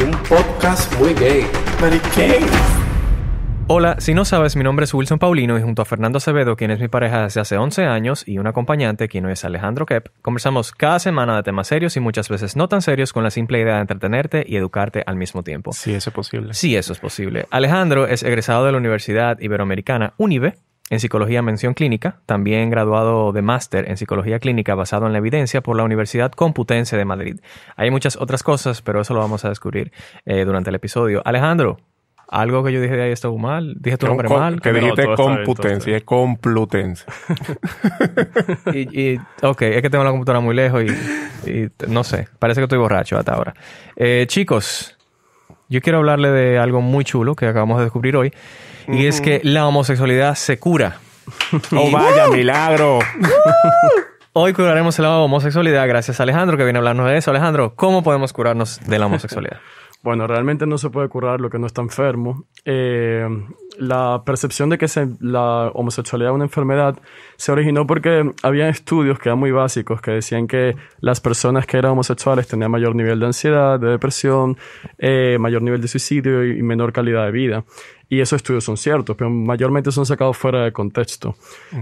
un podcast muy gay. Hola, si no sabes, mi nombre es Wilson Paulino y junto a Fernando Acevedo, quien es mi pareja desde hace 11 años, y un acompañante, quien no es Alejandro Kep, conversamos cada semana de temas serios y muchas veces no tan serios con la simple idea de entretenerte y educarte al mismo tiempo. Sí, eso es posible. Sí, eso es posible. Alejandro es egresado de la Universidad Iberoamericana UNIBE en psicología mención clínica, también graduado de máster en psicología clínica basado en la evidencia por la Universidad Complutense de Madrid. Hay muchas otras cosas, pero eso lo vamos a descubrir eh, durante el episodio. Alejandro, algo que yo dije de ahí estuvo mal, dije tu nombre mal. Que dijiste Computense, Complutense, es Complutense. y, ok, es que tengo la computadora muy lejos y, no sé, parece que estoy borracho hasta ahora. Eh, chicos, yo quiero hablarle de algo muy chulo que acabamos de descubrir hoy y es que la homosexualidad se cura. ¡Oh, vaya milagro! Hoy curaremos la homosexualidad gracias a Alejandro que viene a hablarnos de eso. Alejandro, ¿cómo podemos curarnos de la homosexualidad? Bueno, realmente no se puede curar lo que no está enfermo. Eh, la percepción de que la homosexualidad es una enfermedad se originó porque había estudios que eran muy básicos que decían que las personas que eran homosexuales tenían mayor nivel de ansiedad, de depresión, eh, mayor nivel de suicidio y menor calidad de vida. Y esos estudios son ciertos, pero mayormente son sacados fuera de contexto.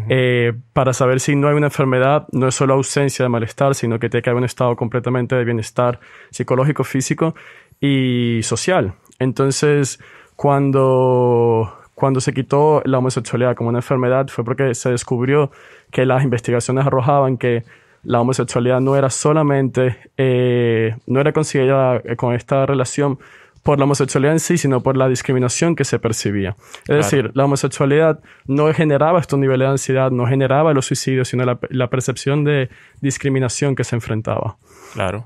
Eh, para saber si no hay una enfermedad, no es solo ausencia de malestar, sino que tiene que haber un estado completamente de bienestar psicológico, físico y social. Entonces, cuando cuando se quitó la homosexualidad como una enfermedad fue porque se descubrió que las investigaciones arrojaban que la homosexualidad no era solamente, eh, no era considerada eh, con esta relación por la homosexualidad en sí, sino por la discriminación que se percibía. Es decir, la homosexualidad no generaba estos niveles de ansiedad, no generaba los suicidios, sino la percepción de discriminación que se enfrentaba. Claro.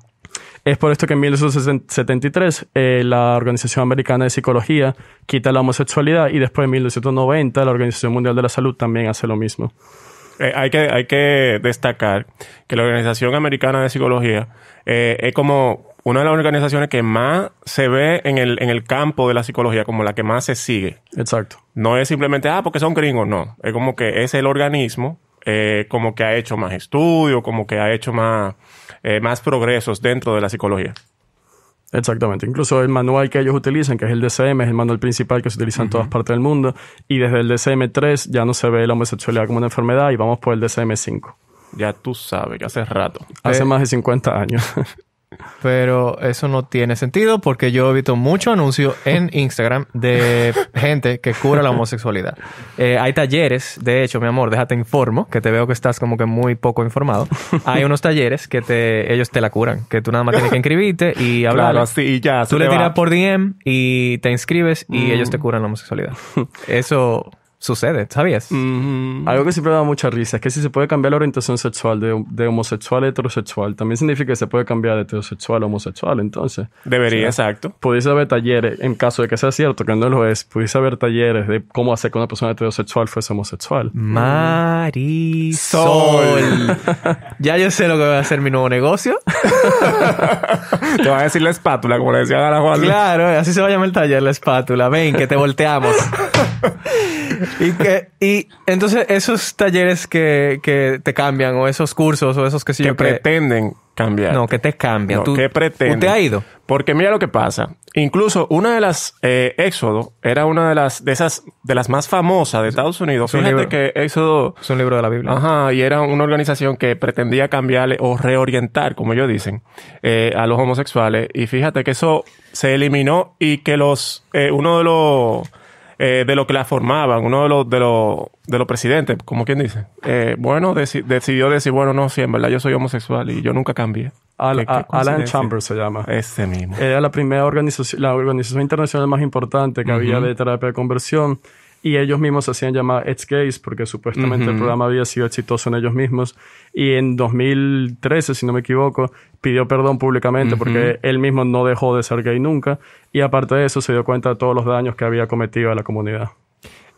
Es por esto que en 1973 eh, la Organización Americana de Psicología quita la homosexualidad y después en 1990 la Organización Mundial de la Salud también hace lo mismo. Eh, hay, que, hay que destacar que la Organización Americana de Psicología eh, es como una de las organizaciones que más se ve en el, en el campo de la psicología, como la que más se sigue. Exacto. No es simplemente, ah, porque son gringos, no. Es como que es el organismo como que ha hecho más estudios, como que ha hecho más eh, más progresos dentro de la psicología. Exactamente. Incluso el manual que ellos utilizan, que es el DCM, es el manual principal que se utiliza en todas partes del mundo. Y desde el DCM3 ya no se ve la homosexualidad como una enfermedad y vamos por el DCM5. Ya tú sabes, que hace rato. Hace eh, más de 50 años. Pero eso no tiene sentido porque yo he visto mucho anuncio en Instagram de gente que cura la homosexualidad. Eh, hay talleres, de hecho, mi amor, déjate informo, que te veo que estás como que muy poco informado. Hay unos talleres que te, ellos te la curan, que tú nada más tienes que inscribirte y hablar. Claro, así ya. Tú le tiras por DM y te inscribes y ellos te mm. curan la homosexualidad. Eso sucede, ¿sabías? Algo que siempre da mucha risa es que si se puede cambiar la orientación sexual de, homosexual a heterosexual, también significa que se puede cambiar de heterosexual a homosexual, entonces. Debería, exacto. Pudiese haber talleres, en caso de que sea cierto, que no lo es, pudiese haber talleres de cómo hacer que una persona heterosexual fuese homosexual. Marisol. ya yo sé lo que va a ser mi nuevo negocio. te van a decir la espátula, como le decía a Juan. Claro, así se va a llamar el taller, la espátula. Ven, que te volteamos. Y, que, y entonces esos talleres que, que te cambian o esos cursos o esos que siempre... Que pretenden cambiar. No, que te cambian. No, ¿Tú, ¿Qué pretenden? te ha ido? Porque mira lo que pasa. Incluso una de las... Eh, Éxodo era una de las... De esas... De las más famosas de Estados Unidos. Fíjate que Éxodo... Es un libro de la Biblia. Ajá. Y era una organización que pretendía cambiarle o reorientar, como ellos dicen, eh, a los homosexuales. Y fíjate que eso se eliminó y que los... Eh, uno de los eh, de lo que la formaban, uno de los, de los, de los presidentes, como quien dice. Eh, bueno, decidió decir, bueno, no, sí, en verdad yo soy homosexual y yo nunca cambié. Alan Chambers se llama. Ese mismo. Era la primera organización, la organización internacional más importante que había de terapia de conversión y ellos mismos se hacían llamar It's Gays porque supuestamente el programa había sido exitoso en ellos mismos. Y en 2013, si no me equivoco, pidió perdón públicamente porque él mismo no dejó de ser gay nunca. Y aparte de eso, se dio cuenta de todos los daños que había cometido a la comunidad.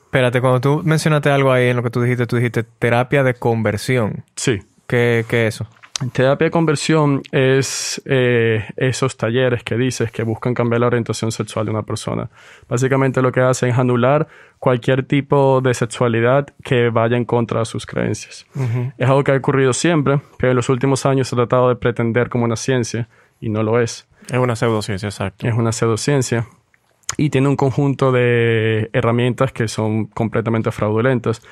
Espérate, cuando tú mencionaste algo ahí en lo que tú dijiste, tú dijiste terapia de conversión. Sí. ¿Qué, qué es eso? Terapia de conversión es eh, esos talleres que dices que buscan cambiar la orientación sexual de una persona. Básicamente lo que hacen es anular cualquier tipo de sexualidad que vaya en contra de sus creencias. Es algo que ha ocurrido siempre, pero en los últimos años se ha tratado de pretender como una ciencia y no lo es. Es una pseudociencia, exacto. Es una pseudociencia y tiene un conjunto de herramientas que son completamente fraudulentas.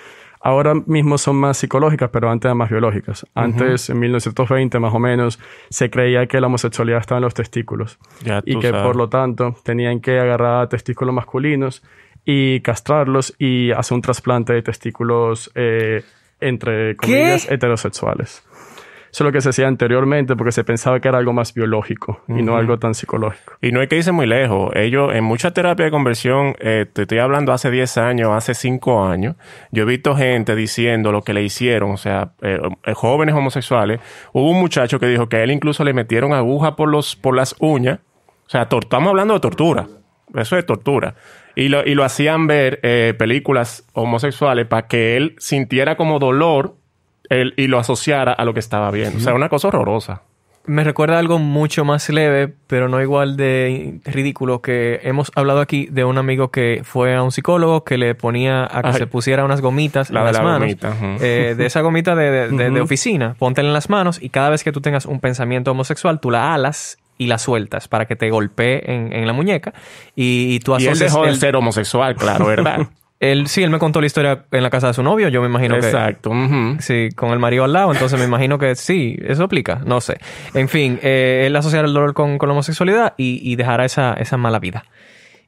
Ahora mismo son más psicológicas, pero antes eran más biológicas. Antes, en 1920 más o menos, se creía que la homosexualidad estaba en los testículos y que por lo tanto tenían que agarrar testículos masculinos y castrarlos y hacer un trasplante de testículos eh, entre comillas heterosexuales. Eso es lo que se hacía anteriormente porque se pensaba que era algo más biológico y no algo tan psicológico. Y no hay que irse muy lejos. Ellos, en mucha terapia de conversión, eh, te estoy hablando hace 10 años, hace 5 años, yo he visto gente diciendo lo que le hicieron, o sea, eh, eh, jóvenes homosexuales. Hubo un muchacho que dijo que a él incluso le metieron aguja por, los, por las uñas. O sea, estamos hablando de tortura. Eso es tortura. Y lo, y lo hacían ver películas homosexuales para que él sintiera como dolor y lo asociara a lo que estaba viendo. O sea, una cosa horrorosa. Me recuerda algo mucho más leve, pero no igual de ridículo, que hemos hablado aquí de un amigo que fue a un psicólogo que le ponía a que se pusiera unas gomitas en de las manos. Eh, de esa gomita de, oficina, póntela en las manos y cada vez que tú tengas un pensamiento homosexual, tú la alas y la sueltas para que te golpee en, en la muñeca. Y, tú asocias. Y dejó el... ser homosexual, claro, ¿verdad? Él, sí, él me contó la historia en la casa de su novio, yo me imagino que... Exacto. Sí, con el marido al lado, entonces me imagino que sí, eso aplica, no sé. En fin, eh, él asociará el dolor con, la homosexualidad y, dejará esa, mala vida.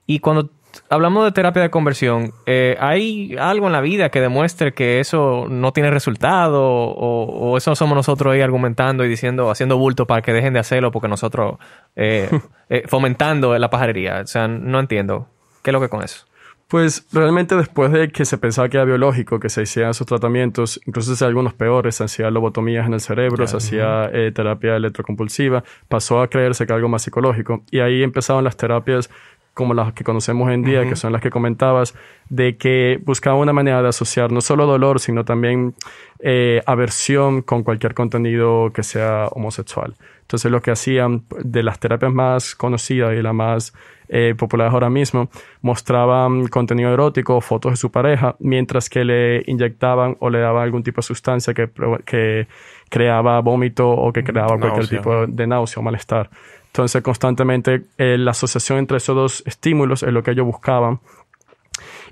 Y cuando hablamos de terapia de conversión, eh, ¿hay algo en la vida que demuestre que eso no tiene resultado o, eso somos nosotros ahí argumentando y diciendo, haciendo bulto para que dejen de hacerlo porque nosotros eh, fomentando la pajarería? O sea, no entiendo. ¿Qué es lo que con eso? Pues realmente después de que se pensaba que era biológico, que se hicieran esos tratamientos, incluso se hacían algunos peores, se hacían lobotomías en el cerebro, se hacía eh, terapia electrocompulsiva, pasó a creerse que algo más psicológico. Y ahí empezaron las terapias como las que conocemos hoy en día, que son las que comentabas, de que buscaba una manera de asociar no solo dolor, sino también eh, aversión con cualquier contenido que sea homosexual. Entonces lo que hacían pues, de las terapias más conocidas y las más eh, populares ahora mismo, mostraban mm, contenido erótico, fotos de su pareja, mientras que le inyectaban o le daban algún tipo de sustancia que, que creaba vómito o que creaba mm, cualquier tipo de náusea o malestar. Entonces, constantemente eh, la asociación entre esos dos estímulos es lo que ellos buscaban.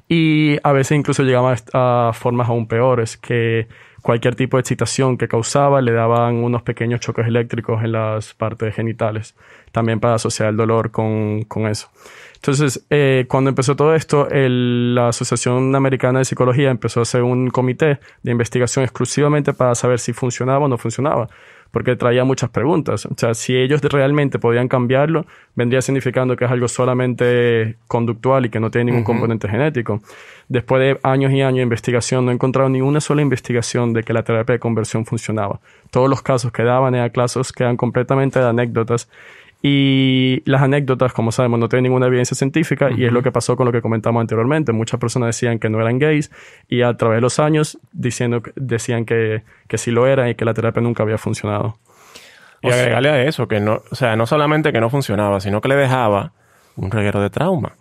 Y a veces incluso llegaban a formas aún peores, que cualquier tipo de excitación que causaba le daban unos pequeños choques eléctricos en las partes genitales, también para asociar el dolor con, eso. Entonces, eh, cuando empezó todo esto, la Asociación Americana de Psicología empezó a hacer un comité de investigación exclusivamente para saber si funcionaba o no funcionaba porque traía muchas preguntas. O sea, si ellos realmente podían cambiarlo, vendría significando que es algo solamente conductual y que no tiene ningún componente genético. Después de años y años de investigación, no he encontrado ni una sola investigación de que la terapia de conversión funcionaba. Todos los casos que daban en casos que completamente de anécdotas y las anécdotas, como sabemos, no tienen ninguna evidencia científica y es lo que pasó con lo que comentamos anteriormente. Muchas personas decían que no eran gays y a través de los años diciendo, decían que, que sí lo eran y que la terapia nunca había funcionado. Y agregarle a eso, que no, o sea, no solamente que no funcionaba, sino que le dejaba un reguero de trauma.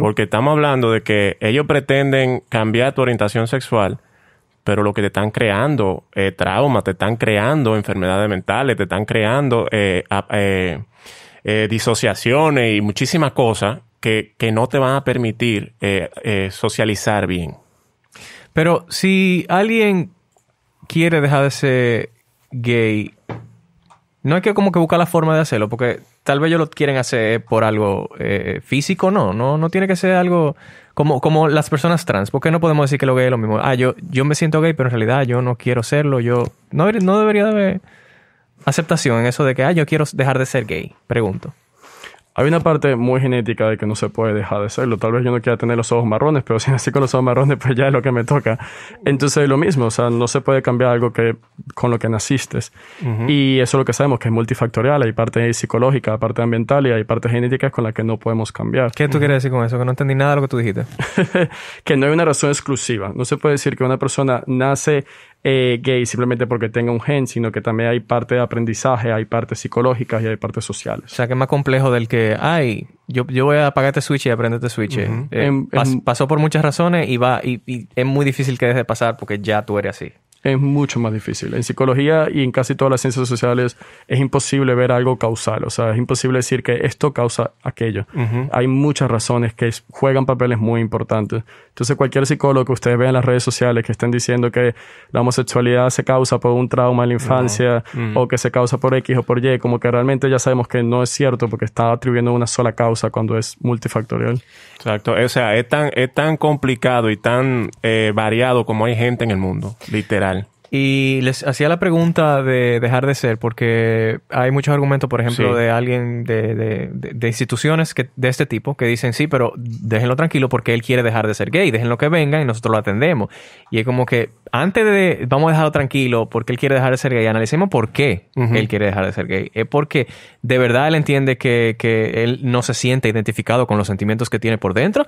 Porque estamos hablando de que ellos pretenden cambiar tu orientación sexual, pero lo que te están creando eh, trauma, te están creando enfermedades mentales, te están creando eh, eh, eh, disociaciones y muchísimas cosas que, que, no te van a permitir eh, eh, socializar bien. Pero si alguien quiere dejar de ser gay, no hay que como que buscar la forma de hacerlo, porque tal vez ellos lo quieren hacer por algo físico, no, no, no tiene que ser algo como, como las personas trans, porque no podemos decir que lo gay es lo mismo. Ah, yo, yo me siento gay, pero en realidad yo no quiero serlo, yo no, no debería de haber aceptación en eso de que, ah, yo quiero dejar de ser gay? Pregunto. Hay una parte muy genética de que no se puede dejar de serlo. Tal vez yo no quiera tener los ojos marrones, pero si nací con los ojos marrones, pues ya es lo que me toca. Entonces es lo mismo, o sea, no se puede cambiar algo que, con lo que naciste. Y eso es lo que sabemos, que es multifactorial. Hay parte psicológica, hay parte ambiental y hay partes genéticas con las que no podemos cambiar. ¿Qué tú quieres decir con eso? Que no entendí nada de lo que tú dijiste. que no hay una razón exclusiva. No se puede decir que una persona nace eh, gay simplemente porque tenga un gen, sino que también hay parte de aprendizaje, hay partes psicológicas y hay partes sociales. O sea, que es más complejo del que, ay, yo, voy a apagar este switch y aprender este switch. Eh, pasó por muchas razones y va y, es muy difícil que deje de pasar porque ya tú eres así. Es mucho más difícil. En psicología y en casi todas las ciencias sociales es imposible ver algo causal. O sea, es imposible decir que esto causa aquello. Hay muchas razones que juegan papeles muy importantes. Entonces, cualquier psicólogo que ustedes vean en las redes sociales que estén diciendo que la homosexualidad se causa por un trauma en la infancia mm. o que se causa por X o por Y, como que realmente ya sabemos que no es cierto porque está atribuyendo una sola causa cuando es multifactorial. Exacto, o sea, es tan, es tan complicado y tan eh, variado como hay gente en el mundo, literal. Y les hacía la pregunta de dejar de ser, porque hay muchos argumentos, por ejemplo, de alguien de, instituciones que, de este tipo que dicen, sí, pero déjenlo tranquilo porque él quiere dejar de ser gay, déjenlo que venga y nosotros lo atendemos. Y es como que antes de, vamos a dejarlo tranquilo porque él quiere dejar de ser gay, analicemos por qué él quiere dejar de ser gay. Es porque de verdad él entiende que, que él no se siente identificado con los sentimientos que tiene por dentro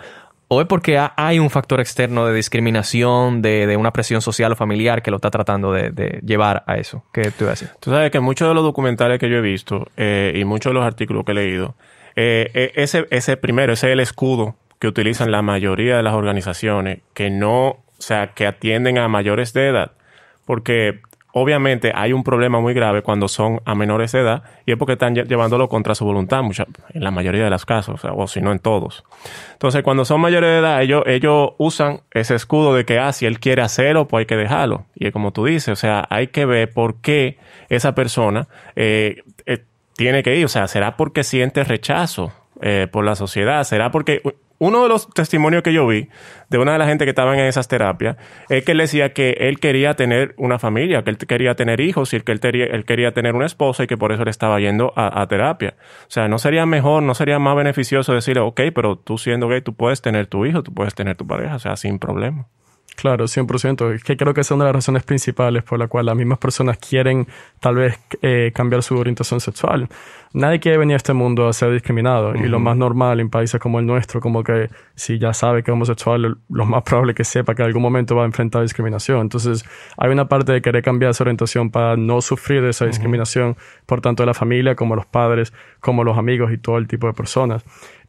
o es porque hay un factor externo de discriminación, de, una presión social o familiar que lo está tratando de, llevar a eso. ¿Qué tú decir? Tú sabes que muchos de los documentales que yo he visto eh, y muchos de los artículos que he leído, eh, eh, ese, ese primero, ese es el escudo que utilizan la mayoría de las organizaciones que no, o sea, que atienden a mayores de edad. Porque obviamente hay un problema muy grave cuando son a menores de edad y es porque están llevándolo contra su voluntad mucha, en la mayoría de los casos, o, si no en todos. Entonces, cuando son mayores de edad, ellos, ellos usan ese escudo de que, ah, si él quiere hacerlo, pues hay que dejarlo. Y es como tú dices, o sea, hay que ver por qué esa persona eh, eh, tiene que ir, o sea, será porque siente rechazo. Eh, por la sociedad, será porque uno de los testimonios que yo vi de una de las gente que estaba en esas terapias es que él decía que él quería tener una familia, que él quería tener hijos y que él, quería tener una esposa y que por eso le estaba yendo a, a, terapia. O sea, ¿no sería mejor, no sería más beneficioso decirle, ok, pero tú siendo gay, tú puedes tener tu hijo, tú puedes tener tu pareja, o sea, sin problema? Claro, 100%. Es que creo que es una de las razones principales por las cual las mismas personas quieren tal vez eh, cambiar su orientación sexual. Nadie quiere venir a este mundo a ser discriminado. Y lo más normal en países como el nuestro, como que si ya sabe que es homosexual, lo más probable que sepa que en algún momento va a enfrentar discriminación. Entonces, hay una parte de querer cambiar esa orientación para no sufrir de esa discriminación por tanto de la familia como los padres, como los amigos y todo el tipo de personas.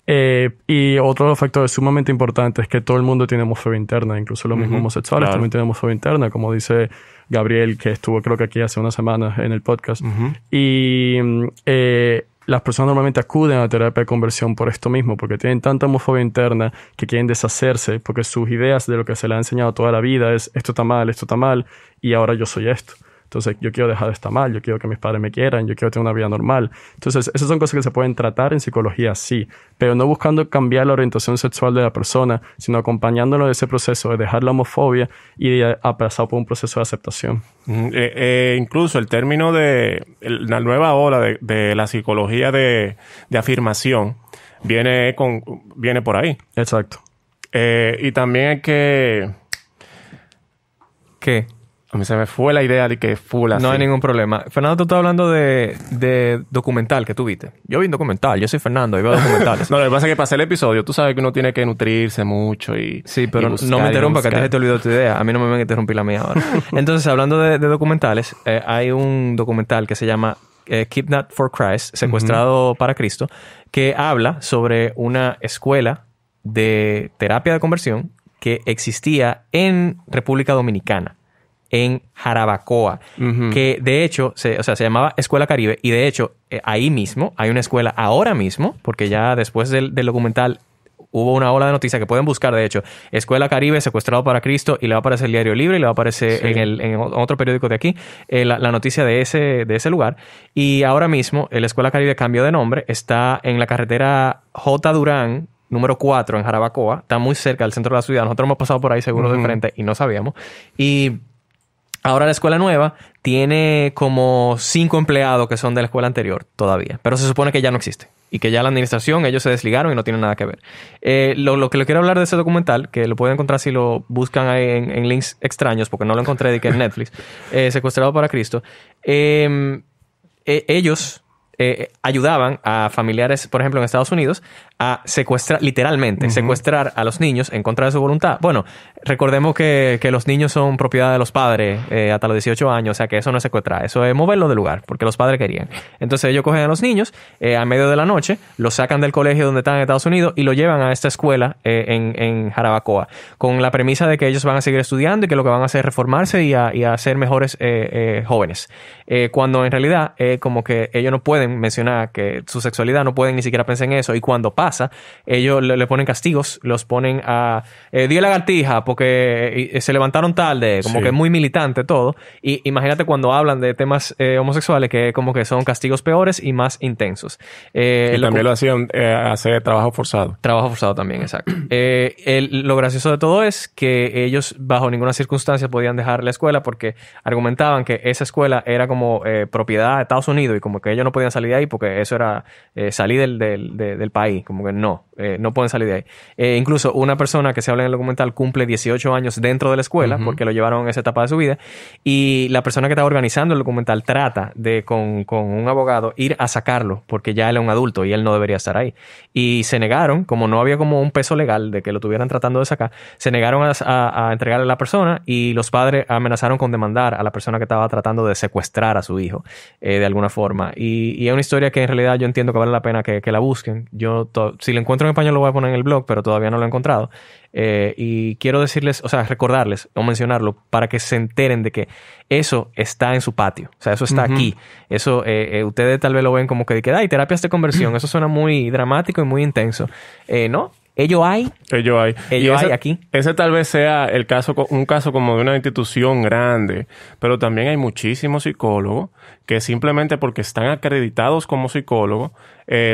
Eh, y otro factor sumamente importante es que todo el mundo tiene homofobia interna, incluso los mismos homosexuales también tienen homofobia interna, como dice Gabriel, que estuvo creo que aquí hace unas semanas en el podcast. Y mm, eh, las personas normalmente acuden a terapia de conversión por esto mismo, porque tienen tanta homofobia interna que quieren deshacerse, porque sus ideas de lo que se les ha enseñado toda la vida es esto está mal, esto está mal, y ahora yo soy esto. Entonces, yo quiero dejar de estar mal, yo quiero que mis padres me quieran, yo quiero tener una vida normal. Entonces, esas son cosas que se pueden tratar en psicología, sí, pero no buscando cambiar la orientación sexual de la persona, sino acompañándolo de ese proceso de dejar la homofobia y de pasar por un proceso de aceptación. Mm, eh, eh, incluso el término de la nueva ola de, la psicología de, afirmación viene, con, viene por ahí. Exacto. Eh, y también es que... ¿Qué? se me fue la idea de que full No hay ningún problema. Fernando, tú estás hablando de, documental que tú viste. Yo vi un documental, yo soy Fernando, y veo documentales. no, lo que pasa es que pasé el episodio, tú sabes que uno tiene que nutrirse mucho y. Sí, pero no me interrumpa, que te olvidó tu idea. A mí no me van a interrumpir la mía ahora. Entonces, hablando de, documentales, eh, hay un documental que se llama eh, Kidnapped for Christ, Secuestrado para Cristo, que habla sobre una escuela de terapia de conversión que existía en República Dominicana en Jarabacoa, que de hecho, se, o sea, se llamaba Escuela Caribe y de hecho eh, ahí mismo hay una escuela ahora mismo, porque ya después del, documental hubo una ola de noticias que pueden buscar, de hecho, Escuela Caribe, secuestrado para Cristo, y le va a aparecer el Diario Libre, y le va a aparecer en, el, en otro periódico de aquí, eh, la, noticia de ese, de ese lugar. Y ahora mismo, la Escuela Caribe cambió de nombre, está en la carretera J. Durán, número 4, en Jarabacoa, está muy cerca del centro de la ciudad. Nosotros hemos pasado por ahí seguro de frente y no sabíamos. Y Ahora la escuela nueva tiene como cinco empleados que son de la escuela anterior todavía, pero se supone que ya no existe y que ya la administración, ellos se desligaron y no tienen nada que ver. Eh, lo, que le quiero hablar de ese documental, que lo pueden encontrar si lo buscan en, links extraños, porque no lo encontré de que en Netflix, eh, Secuestrado para Cristo, em, e, ellos eh, ayudaban a familiares, por ejemplo, en Estados Unidos, a secuestrar, literalmente, secuestrar a los niños en contra de su voluntad. Bueno, recordemos que, los niños son propiedad de los padres eh, hasta los 18 años, o sea que eso no es secuestrar, eso es moverlo del lugar, porque los padres querían. Entonces ellos cogen a los niños eh, a medio de la noche, los sacan del colegio donde están en Estados Unidos y los llevan a esta escuela eh, en, Jarabacoa, con la premisa de que ellos van a seguir estudiando y que lo que van a hacer es reformarse y a, y a ser mejores jóvenes. cuando en realidad, como que ellos no pueden mencionar que su sexualidad, no pueden ni siquiera pensar en eso, y cuando pasa, ellos le, ponen castigos, los ponen a... Eh, la gartija porque que se levantaron tarde, como que muy militante todo. Y imagínate cuando hablan de temas eh, homosexuales que como que son castigos peores y más intensos. Eh, y también lo hacían eh, trabajo forzado. Trabajo forzado también, exacto. Eh, lo gracioso de todo es que ellos bajo ninguna circunstancia podían dejar la escuela porque argumentaban que esa escuela era como propiedad de Estados Unidos y como que ellos no podían salir de ahí porque eso era salir del, del, país, como que no, no pueden salir de ahí. incluso una persona que se habla en el documental cumple 18 18 años dentro de la escuela, porque lo llevaron a esa etapa de su vida, y la persona que estaba organizando el documental trata de, con, con un abogado, ir a sacarlo, porque ya él es un adulto y él no debería estar ahí. Y se negaron, como no había como un peso legal de que lo tuvieran tratando de sacar, se negaron a, a, entregarle a la persona y los padres amenazaron con demandar a la persona que estaba tratando de secuestrar a su hijo, eh, de alguna forma. Y, es una historia que en realidad yo entiendo que vale la pena que, que la busquen. Yo, si la encuentro en español lo voy a poner en el blog, pero todavía no lo he encontrado. Eh, y quiero decirles, o sea, recordarles o mencionarlo para que se enteren de que eso está en su patio. O sea, eso está aquí. Eso, eh, eh, ustedes tal vez lo ven como que, que ay, terapias de conversión. Eso suena muy dramático y muy intenso. no, ello hay. Ello hay. Ello hay aquí. Ese tal vez sea el caso, un caso como de una institución grande, pero también hay muchísimos psicólogos que simplemente porque están acreditados como psicólogos,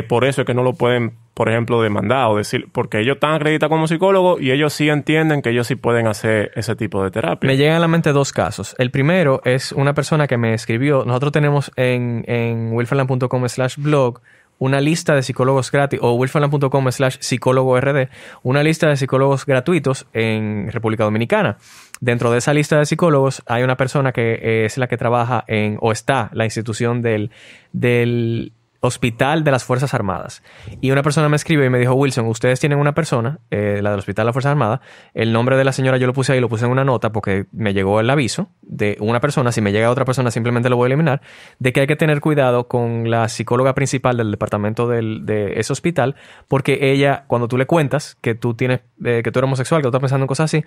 por eso es que no lo pueden por ejemplo, demandar o decir, porque ellos están acreditados como psicólogos y ellos sí entienden que ellos sí pueden hacer ese tipo de terapia. Me llegan a la mente dos casos. El primero es una persona que me escribió, nosotros tenemos en, en slash blog una lista de psicólogos gratis o wilferland.com slash psicólogo rd, una lista de psicólogos gratuitos en República Dominicana. Dentro de esa lista de psicólogos hay una persona que es la que trabaja en o está la institución del, del hospital de las Fuerzas Armadas. Y una persona me escribe y me dijo, Wilson, ustedes tienen una persona, eh, la del hospital de las Fuerzas Armadas, el nombre de la señora yo lo puse ahí, lo puse en una nota porque me llegó el aviso de una persona, si me llega otra persona simplemente lo voy a eliminar, de que hay que tener cuidado con la psicóloga principal del departamento de ese hospital, porque ella, cuando tú le cuentas que tú tienes, eh, que tú eres homosexual, que tú estás pensando en cosas así,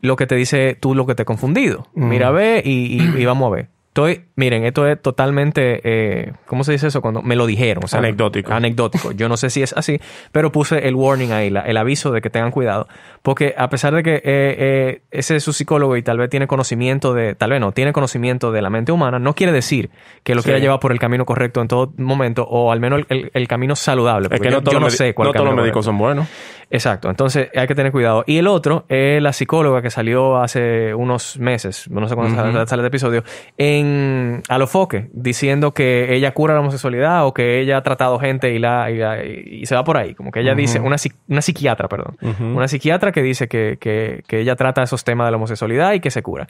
lo que te dice tú lo que te he confundido. Mm. Mira, ve y, y vamos a ver. Estoy, miren, esto es totalmente, eh, ¿cómo se dice eso? Cuando me lo dijeron. anecdótico. Anecdótico. Yo no sé si es así, pero puse el warning ahí, el aviso de que tengan cuidado. Porque a pesar de que eh, eh, ese es su psicólogo y tal vez tiene conocimiento de, tal vez no, tiene conocimiento de la mente humana, no quiere decir que lo quiera llevar por el camino correcto en todo momento, o al menos el, camino saludable. Porque no yo, no sé todos los médicos son buenos. Exacto, entonces hay que tener cuidado. Y el otro es la psicóloga que salió hace unos meses, no sé cuándo sale el este episodio, en Alofoque, diciendo que ella cura la homosexualidad o que ella ha tratado gente y, la, y, se va por ahí. Como que ella dice, una, psiquiatra, perdón, una psiquiatra que dice que, que ella trata esos temas de la homosexualidad y que se cura.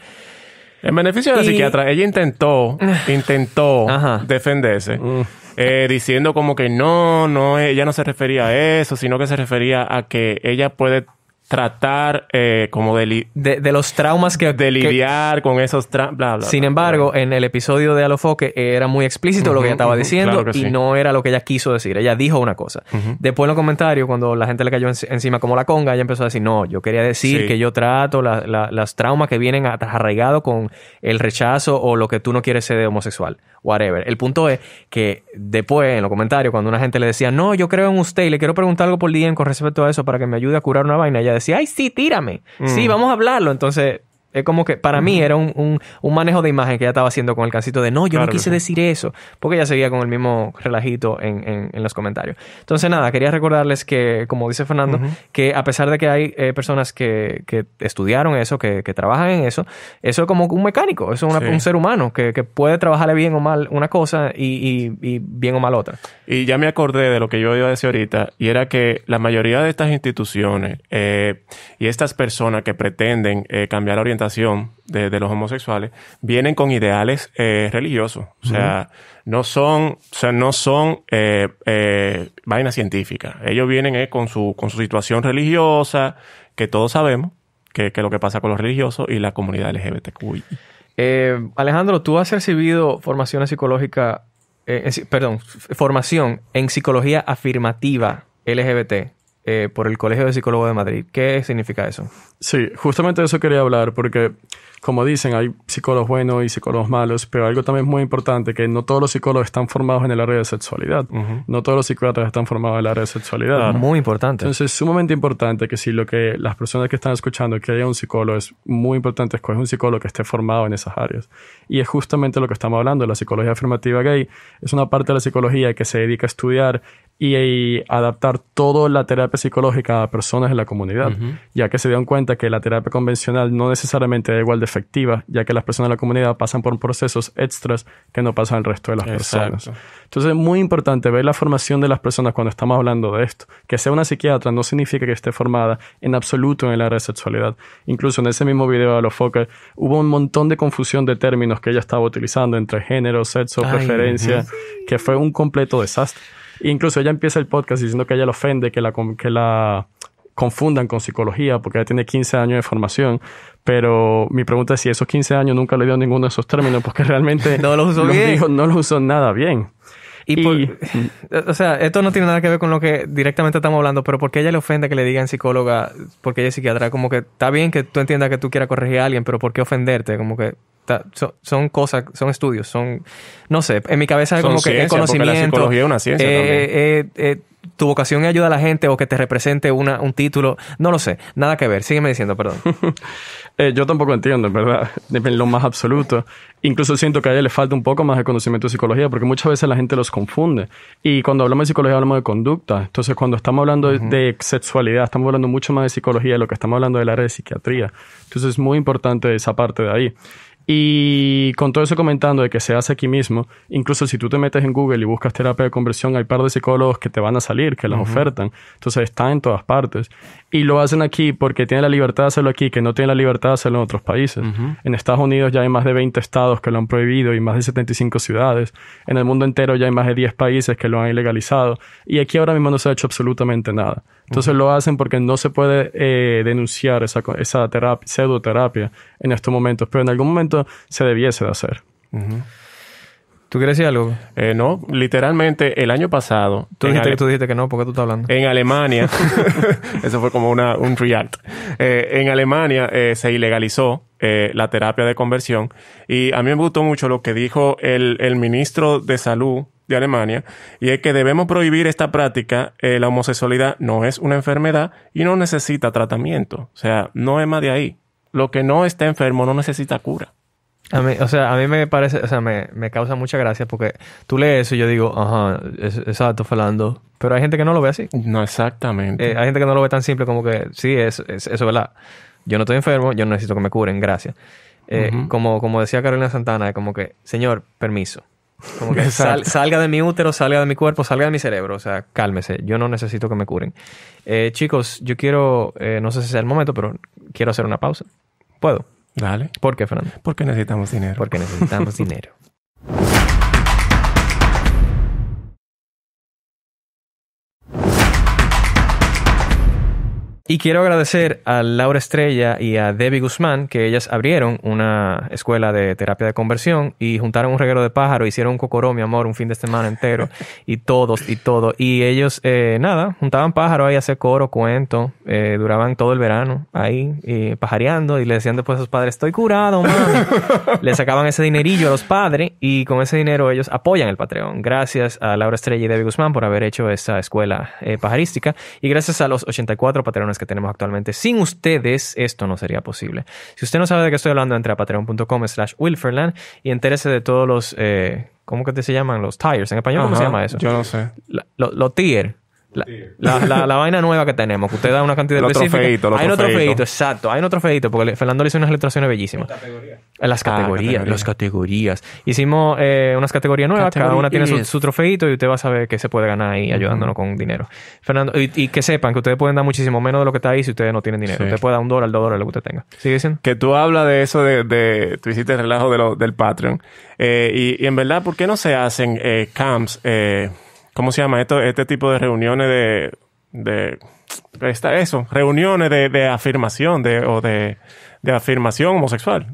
En beneficio de la psiquiatra, ella intentó, intentó defenderse. Mm. Eh, diciendo como que no, no, ella no se refería a eso, sino que se refería a que ella puede tratar eh, como de, de, los traumas que... De lidiar con esos traumas, bla, bla, Sin embargo, en el episodio de Alofoque eh, era muy explícito lo que ella estaba diciendo y no era lo que ella quiso decir. Ella dijo una cosa. Después en los comentarios, cuando la gente le cayó encima como la conga, ella empezó a decir, no, yo quería decir que yo trato las traumas que vienen arraigados con el rechazo o lo que tú no quieres ser de homosexual. Whatever. El punto es que después en los comentarios, cuando una gente le decía, no, yo creo en usted y le quiero preguntar algo por día con respecto a eso para que me ayude a curar una vaina, ella decía, decía, ay, sí, tírame. Sí, mm. vamos a hablarlo. Entonces, es como que para mí era un, manejo de imagen que ella estaba haciendo con el cancito de no, yo no quise decir eso, porque ella seguía con el mismo relajito en, los comentarios. Entonces, nada, quería recordarles que, como dice Fernando, que a pesar de que hay eh, personas que, estudiaron eso, que, trabajan en eso, eso es como un mecánico, eso es un ser humano que, puede trabajarle bien o mal una cosa y, bien o mal otra. Y ya me acordé de lo que yo iba a decir ahorita, y era que la mayoría de estas instituciones eh, y estas personas que pretenden eh, cambiar la orientación, de, los homosexuales vienen con ideales eh, religiosos. O sea, no son, o sea, no son eh, eh, vainas científicas. Ellos vienen eh, con, su, con su situación religiosa, que todos sabemos, que, lo que pasa con los religiosos y la comunidad LGBTQI. Eh, Alejandro, tú has recibido formación psicológica, perdón, formación en psicología afirmativa LGBT. Eh, por el Colegio de Psicólogos de Madrid. ¿Qué significa eso? Sí, justamente eso quería hablar, porque como dicen, hay psicólogos buenos y psicólogos malos, pero algo también muy importante, que no todos los psicólogos están formados en el área de sexualidad, no todos los psiquiatras están formados en el área de sexualidad. Muy importante. Entonces es sumamente importante que si lo que las personas que están escuchando que haya un psicólogo, es muy importante escoger un psicólogo que esté formado en esas áreas. Y es justamente lo que estamos hablando, la psicología afirmativa gay es una parte de la psicología que se dedica a estudiar y, adaptar toda la terapia psicológica a personas en la comunidad, ya que se dieron cuenta que la terapia convencional no necesariamente es igual de efectiva, ya que las personas de la comunidad pasan por procesos extras que no pasan al resto de las personas. Entonces es muy importante ver la formación de las personas cuando estamos hablando de esto. Que sea una psiquiatra no significa que esté formada en absoluto en el área de sexualidad. Incluso en ese mismo video de los Fokker hubo un montón de confusión de términos que ella estaba utilizando entre género, sexo, preferencia, que fue un completo desastre. Incluso ella empieza el podcast diciendo que ella le ofende, que la, que la confundan con psicología, porque ella tiene 15 años de formación, pero mi pregunta es si esos 15 años nunca le dio ninguno de esos términos, porque realmente no los usó no los usó nada bien. Y, o sea, esto no tiene nada que ver con lo que directamente estamos hablando, pero porque ella le ofende que le digan psicóloga, porque ella es psiquiatra, como que está bien que tú entiendas que tú quieras corregir a alguien, pero ¿por qué ofenderte? Como que son, cosas, son estudios, son, no sé, en mi cabeza es como que es conocimiento. psicología una eh, eh, eh, tu vocación ayuda a la gente o que te represente una, un título, no lo sé, nada que ver, sígueme diciendo, perdón. yo tampoco entiendo, en verdad, en lo más absoluto. Incluso siento que a ella le falta un poco más de conocimiento de psicología, porque muchas veces la gente los confunde. Y cuando hablamos de psicología hablamos de conducta. Entonces, cuando estamos hablando de sexualidad, estamos hablando mucho más de psicología de lo que estamos hablando del área de psiquiatría. Entonces, es muy importante esa parte de ahí. Y con todo eso comentando de que se hace aquí mismo, incluso si tú te metes en Google y buscas terapia de conversión, hay par de psicólogos que te van a salir, que las ofertan. Entonces está en todas partes. Y lo hacen aquí porque tienen la libertad de hacerlo aquí, que no tienen la libertad de hacerlo en otros países. En Estados Unidos ya hay más de 20 estados que lo han prohibido y más de 75 ciudades. En el mundo entero ya hay más de 10 países que lo han ilegalizado. Y aquí ahora mismo no se ha hecho absolutamente nada. Entonces lo hacen porque no se puede eh, denunciar esa, esa terapia, pseudoterapia en estos momentos. Pero en algún momento se debiese de hacer. ¿Tú quieres decir algo? Eh, no, literalmente el año pasado. Tú dijiste, tú dijiste, que no, ¿por qué tú estás hablando? En Alemania, eso fue como una, un react. Eh, en Alemania eh, se ilegalizó la terapia de conversión y a mí me gustó mucho lo que dijo el, el ministro de Salud de Alemania y es que debemos prohibir esta práctica. la homosexualidad no es una enfermedad y no necesita tratamiento. O sea, no es más de ahí. Lo que no está enfermo no necesita cura o sea, a mí me parece, o sea, me, causa mucha gracia porque tú lees eso y yo digo, ajá, exacto, Falando. Pero hay gente que no lo ve así. No, exactamente. Eh, hay gente que no lo ve tan simple como que, sí, eso es eso, ¿verdad? Yo no estoy enfermo, yo no necesito que me curen, gracias. Eh, como, como decía Carolina Santana, es como que, señor, permiso. Como que salga de mi útero, salga de mi cuerpo, salga de mi cerebro. O sea, cálmese. Yo no necesito que me curen. Eh, chicos, yo quiero, no sé si sea el momento, pero quiero hacer una pausa. ¿Puedo? vale ¿Por qué, Fernando? Porque necesitamos dinero. Porque necesitamos dinero. Y quiero agradecer a Laura Estrella y a Debbie Guzmán, que ellas abrieron una escuela de terapia de conversión y juntaron un reguero de pájaro, hicieron un cocoró, mi amor, un fin de semana entero, y todos, y todo. Y ellos, eh, nada, juntaban pájaro ahí, hacer coro, cuento, eh, duraban todo el verano ahí pajareando y le decían después a sus padres, estoy curado, mami. le sacaban ese dinerillo a los padres y con ese dinero ellos apoyan el Patreon. Gracias a Laura Estrella y Debbie Guzmán por haber hecho esa escuela eh, pajarística y gracias a los 84 patrones que tenemos actualmente. Sin ustedes esto no sería posible. Si usted no sabe de qué estoy hablando, entre a patreon.com slash wilferland y entérese de todos los... Eh, ¿Cómo que se llaman? Los tires. ¿En español cómo se llama eso? Yo no sé. Los tier la, vaina nueva que tenemos, que usted da una cantidad de específica. hay otro exacto. Hay otro trofeito, porque Fernando le hizo unas ilustraciones bellísimas. En eh, Las ah, categorías. Ah, Las categorías. Hicimos eh, unas categorías nuevas, cada una tiene su, trofeito y usted va a saber qué se puede ganar ahí ayudándonos con dinero. Fernando, y, que sepan que ustedes pueden dar muchísimo menos de lo que está ahí si ustedes no tienen dinero. Usted puede dar un dólar, dos dólares, lo que usted tenga. ¿Sigue diciendo? Que tú hablas de eso, de, tú hiciste el relajo del Patreon. Eh, y, en verdad, ¿por qué no se hacen eh, camps? ¿cómo se llama esto? Este tipo de reuniones de, de eso, reuniones de, afirmación o de, afirmación homosexual.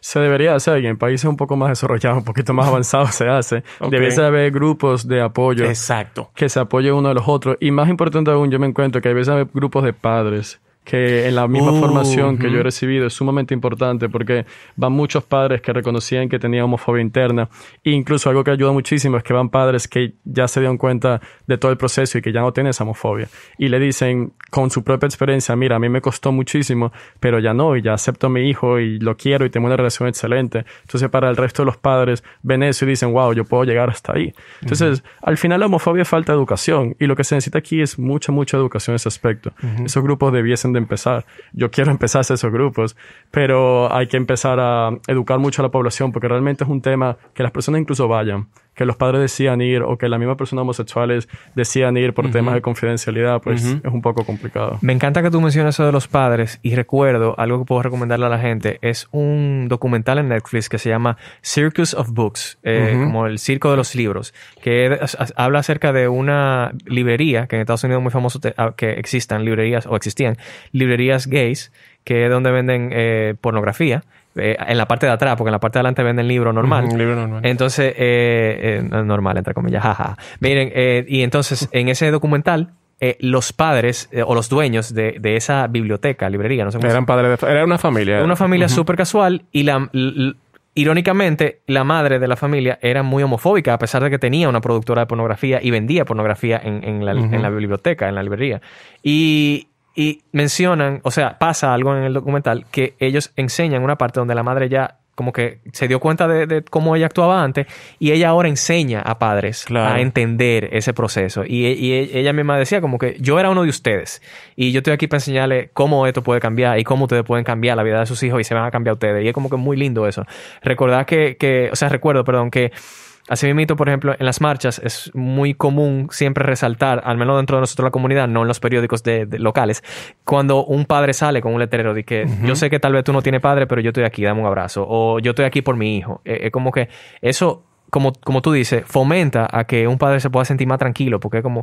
Se debería hacer, y en países un poco más desarrollados, un poquito más avanzados se hace. Debe Debiese haber grupos de apoyo. Exacto. Que se apoyen uno a los otros. Y más importante aún, yo me encuentro que a veces grupos de padres que en la misma formación que yo he recibido es sumamente importante porque van muchos padres que reconocían que tenían homofobia interna e incluso algo que ayuda muchísimo es que van padres que ya se dieron cuenta de todo el proceso y que ya no tienen esa homofobia y le dicen con su propia experiencia, mira, a mí me costó muchísimo, pero ya no, y ya acepto a mi hijo y lo quiero y tengo una relación excelente. Entonces para el resto de los padres ven eso y dicen, wow, yo puedo llegar hasta ahí. Entonces, al final la homofobia falta educación y lo que se necesita aquí es mucha, mucha educación en ese aspecto. Esos grupos debiesen empezar. Yo quiero empezar a esos grupos, pero hay que empezar a educar mucho a la población porque realmente es un tema que las personas incluso vayan que los padres decían ir o que la misma persona homosexuales decían ir por temas de confidencialidad, pues es un poco complicado. Me encanta que tú menciones eso de los padres y recuerdo algo que puedo recomendarle a la gente. Es un documental en Netflix que se llama Circus of Books, eh, como el circo de los libros, que habla acerca de una librería que en Estados Unidos es muy famoso ah, que existan librerías o existían librerías gays que es donde venden eh, pornografía eh, en la parte de atrás, porque en la parte de adelante venden libro normal. Un libro normal. Entonces, eh, eh, normal, entre comillas, jaja. Miren, y entonces en ese documental los padres o los dueños de, esa biblioteca, librería, no sé cómo Eran padres de, Era una familia. Una familia súper casual y la, irónicamente, la madre de la familia era muy homofóbica, a pesar de que tenía una productora de pornografía y vendía pornografía en, la, en la, biblioteca, en la librería. Y, y mencionan, o sea, pasa algo en el documental que ellos enseñan una parte donde la madre ya como que se dio cuenta de, cómo ella actuaba antes y ella ahora enseña a padres a entender ese proceso. Y, e, e, ella misma decía como que yo era uno de ustedes y yo estoy aquí para enseñarle cómo esto puede cambiar y cómo ustedes pueden cambiar la vida de sus hijos y se van a cambiar ustedes. Y es como que muy lindo eso. recordad que, que o sea, recuerdo, perdón, que Asimismo, por ejemplo, en las marchas es muy común siempre resaltar, al menos dentro de nosotros la comunidad, no en los periódicos de, locales, cuando un padre sale con un letrero de que yo sé que tal vez tú no tienes padre, pero yo estoy aquí, dame un abrazo, o yo estoy aquí por mi hijo. E, es como que eso como, como, tú dices, fomenta a que un padre se pueda sentir más tranquilo, porque como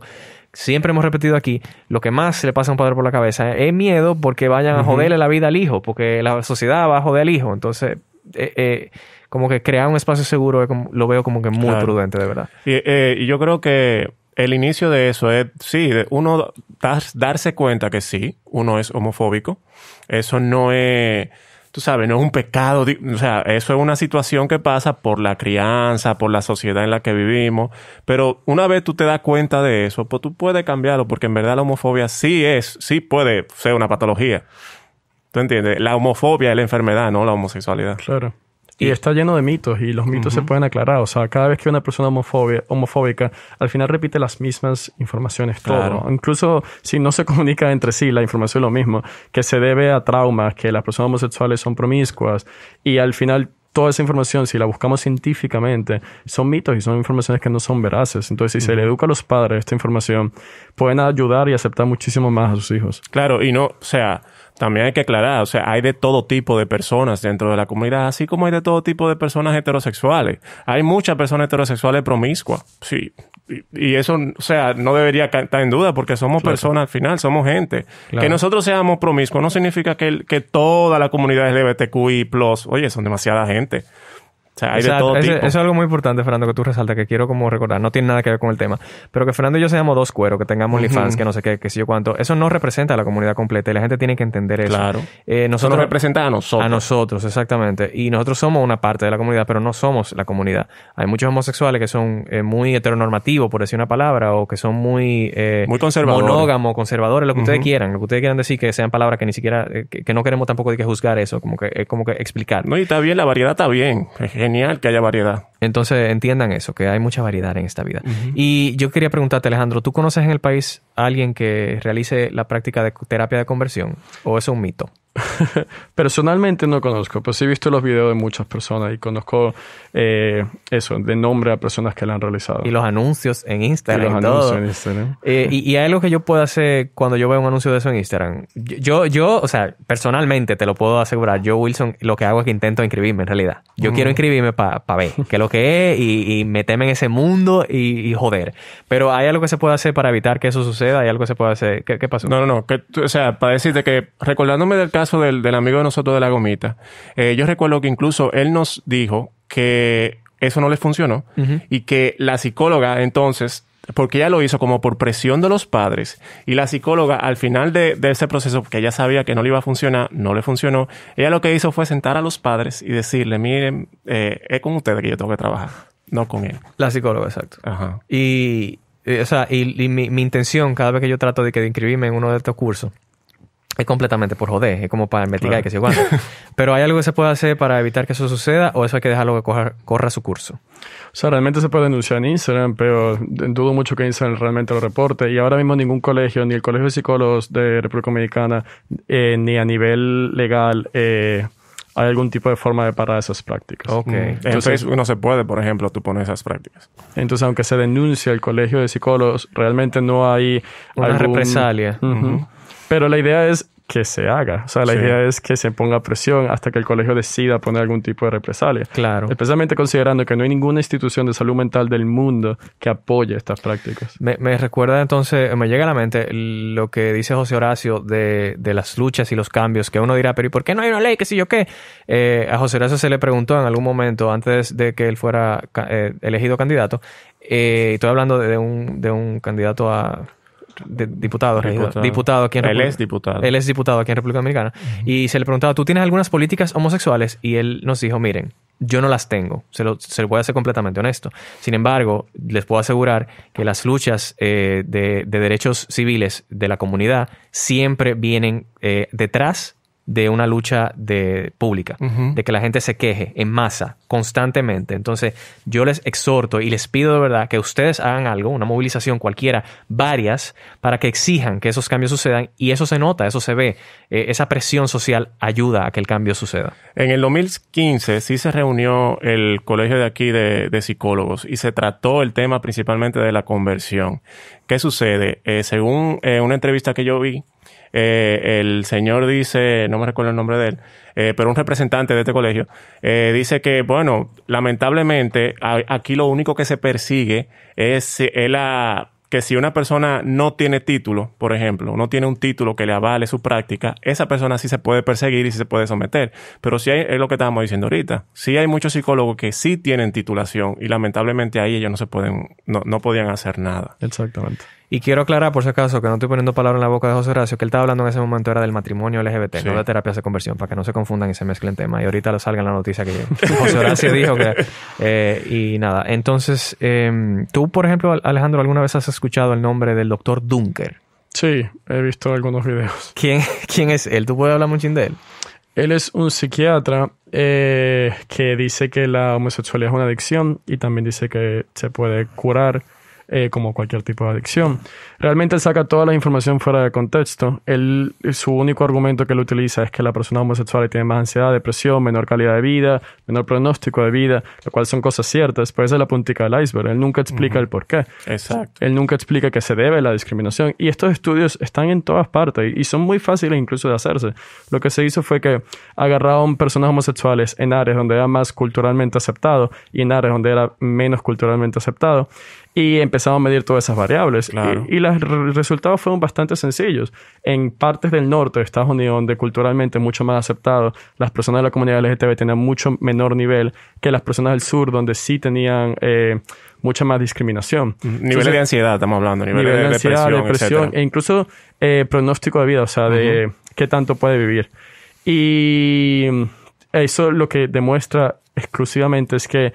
siempre hemos repetido aquí, lo que más le pasa a un padre por la cabeza es miedo porque vayan a joderle la vida al hijo, porque la sociedad va a joder al hijo. Entonces, eh, eh como que crear un espacio seguro lo veo como que muy prudente, de verdad. Eh, y, yo creo que el inicio de eso es, sí, uno darse cuenta que sí, uno es homofóbico. Eso no es, tú sabes, no es un pecado. O sea, eso es una situación que pasa por la crianza, por la sociedad en la que vivimos. Pero una vez tú te das cuenta de eso, pues tú puedes cambiarlo, porque en verdad la homofobia sí es, sí puede ser una patología. ¿Tú entiendes? La homofobia es la enfermedad, no la homosexualidad. Claro. Y está lleno de mitos y los mitos se pueden aclarar. O sea, cada vez que una persona homofobia, homofóbica, al final repite las mismas informaciones, todo. Incluso si no se comunica entre sí, la información es lo mismo, que se debe a traumas, que las personas homosexuales son promiscuas y al final toda esa información, si la buscamos científicamente, son mitos y son informaciones que no son veraces. Entonces, si se le educa a los padres esta información, pueden ayudar y aceptar muchísimo más a sus hijos. Claro, y no, sea también hay que aclarar, o sea, hay de todo tipo de personas dentro de la comunidad, así como hay de todo tipo de personas heterosexuales. Hay muchas personas heterosexuales promiscuas, sí. Y, eso, o sea, no debería estar en duda porque somos personas al final, somos gente. Que nosotros seamos promiscuos no significa que, que toda la comunidad es LGBTQI, oye, son demasiada gente hay de todo tipo. Eso es algo muy importante, Fernando, que tú resaltas, que quiero como recordar. No tiene nada que ver con el tema. Pero que Fernando y yo seamos dos cueros, que tengamos uh fans que no sé qué, que sé yo cuánto. Eso no representa a la comunidad completa y la gente tiene que entender eso. Claro. Eh, nosotros, representamos representa a nosotros. A nosotros, exactamente. Y nosotros somos una parte de la comunidad, pero no somos la comunidad. Hay muchos homosexuales que son eh, muy heteronormativos, por decir una palabra, o que son muy... Eh, muy conservadores. Monógamos, conservadores, lo que ustedes quieran. Lo que ustedes quieran decir, que sean palabras que ni siquiera... Eh, que, no queremos tampoco de que juzgar eso, como que, eh, como que explicar. No, y está bien, la variedad está bien genial que haya variedad. Entonces entiendan eso, que hay mucha variedad en esta vida. Y yo quería preguntarte, Alejandro, ¿tú conoces en el país a alguien que realice la práctica de terapia de conversión o es un mito? Personalmente no conozco, pero pues sí he visto los videos de muchas personas y conozco eh, eso, de nombre a personas que la han realizado. Y los anuncios en Instagram. Eh, y hay algo que yo puedo hacer cuando yo veo un anuncio de eso en Instagram. Yo, yo, o sea, personalmente te lo puedo asegurar. Yo, Wilson, lo que hago es que intento inscribirme en realidad. Yo quiero inscribirme para ver qué es lo que es y, me meterme en ese mundo y, joder. Pero hay algo que se puede hacer para evitar que eso suceda. Hay algo que se puede hacer. ¿Qué, pasó? No, no, no. o sea, para decirte que recordándome del caso caso del, amigo de nosotros de la gomita, eh, yo recuerdo que incluso él nos dijo que eso no le funcionó y que la psicóloga entonces porque ella lo hizo como por presión de los padres y la psicóloga al final de, ese proceso, porque ella sabía que no le iba a funcionar, no le funcionó, ella lo que hizo fue sentar a los padres y decirle, miren, eh, es con ustedes que yo tengo que trabajar, no con él. La psicóloga, exacto. Y, eh, o sea, y, mi, intención cada vez que yo trato de, que de inscribirme en uno de estos cursos es completamente por joder, es como para investigar que se igual. Pero hay algo que se puede hacer para evitar que eso suceda o eso hay que dejarlo que corra, su curso. O sea, realmente se puede denunciar en Instagram, pero dudo mucho que Instagram realmente lo reporte. Y ahora mismo ningún colegio, ni el Colegio de Psicólogos de República Dominicana, eh, ni a nivel legal, eh, hay algún tipo de forma de parar esas prácticas. Ok. Mm. Entonces, no se puede, por ejemplo, tú pones esas prácticas. Entonces, aunque se denuncie el colegio de psicólogos, realmente no hay. Una represalia. Pero la idea es que se haga. O sea, la idea es que se ponga presión hasta que el colegio decida poner algún tipo de represalia. Claro. Especialmente considerando que no hay ninguna institución de salud mental del mundo que apoye estas prácticas. Me, recuerda entonces, me llega a la mente lo que dice José Horacio de, las luchas y los cambios, que uno dirá, pero ¿y por qué no hay una ley? ¿Qué si yo qué? Eh, a José Horacio se le preguntó en algún momento, antes de que él fuera eh, elegido candidato, eh, estoy hablando de un, de un candidato a diputado, diputado. aquí en él es diputado. Él es diputado aquí en República Dominicana. Y se le preguntaba, ¿tú tienes algunas políticas homosexuales? Y él nos dijo, miren, yo no las tengo, se lo, se lo voy a ser completamente honesto. Sin embargo, les puedo asegurar que las luchas eh, de, derechos civiles de la comunidad siempre vienen eh, detrás de una lucha de, pública, de que la gente se queje en masa constantemente. Entonces, yo les exhorto y les pido de verdad que ustedes hagan algo, una movilización cualquiera, varias, para que exijan que esos cambios sucedan y eso se nota, eso se ve. Eh, esa presión social ayuda a que el cambio suceda. En el 2015 sí se reunió el colegio de aquí de, psicólogos y se trató el tema principalmente de la conversión. ¿Qué sucede? Eh, según eh, una entrevista que yo vi, eh, el señor dice, no me recuerdo el nombre de él, eh, pero un representante de este colegio, eh, dice que, bueno, lamentablemente aquí lo único que se persigue es, la, que si una persona no tiene título, por ejemplo, no tiene un título que le avale su práctica, esa persona sí se puede perseguir y sí se puede someter. Pero sí es lo que estábamos diciendo ahorita. Sí hay muchos psicólogos que sí tienen titulación y lamentablemente ahí ellos no se pueden, no, no podían hacer nada. Exactamente. Y quiero aclarar, por si acaso, que no estoy poniendo palabra en la boca de José Horacio, que él estaba hablando en ese momento era del matrimonio LGBT, no de terapias de conversión, para que no se confundan y se mezclen temas. Y ahorita lo salga la noticia que José Horacio dijo que. Eh, y nada. Entonces, em, tú, por ejemplo, Alejandro, ¿alguna vez has escuchado el nombre del doctor Dunker? Sí, he visto algunos videos. ¿Quién, quién es él? ¿Tú puedes hablar mucho de él? Él es un psiquiatra eh, que dice que la homosexualidad es una adicción y también dice que se puede curar eh, como cualquier tipo de adicción. Realmente él saca toda la información fuera de contexto. su único argumento que él utiliza es que la persona homosexual tiene más ansiedad, depresión, menor calidad de vida, menor pronóstico de vida, lo cual son cosas ciertas, pero esa es la puntica del iceberg. Él nunca explica el por qué. Exacto. Él nunca explica que se debe a la discriminación. Y estos estudios están en todas partes y son muy fáciles incluso de hacerse. Lo que se hizo fue que agarraron personas homosexuales en áreas donde era más culturalmente aceptado y en áreas donde era menos culturalmente aceptado y empezamos a medir todas esas variables. Y, los resultados fueron bastante sencillos. En partes del norte de Estados Unidos, donde culturalmente mucho más aceptado, las personas de la comunidad LGTB tenían mucho menor nivel que las personas del sur, donde sí tenían eh, mucha más discriminación. Niveles de ansiedad, estamos hablando, niveles de, ansiedad, depresión, e incluso eh, pronóstico de vida, o sea, de qué tanto puede vivir. Y mm, eso lo que demuestra exclusivamente es que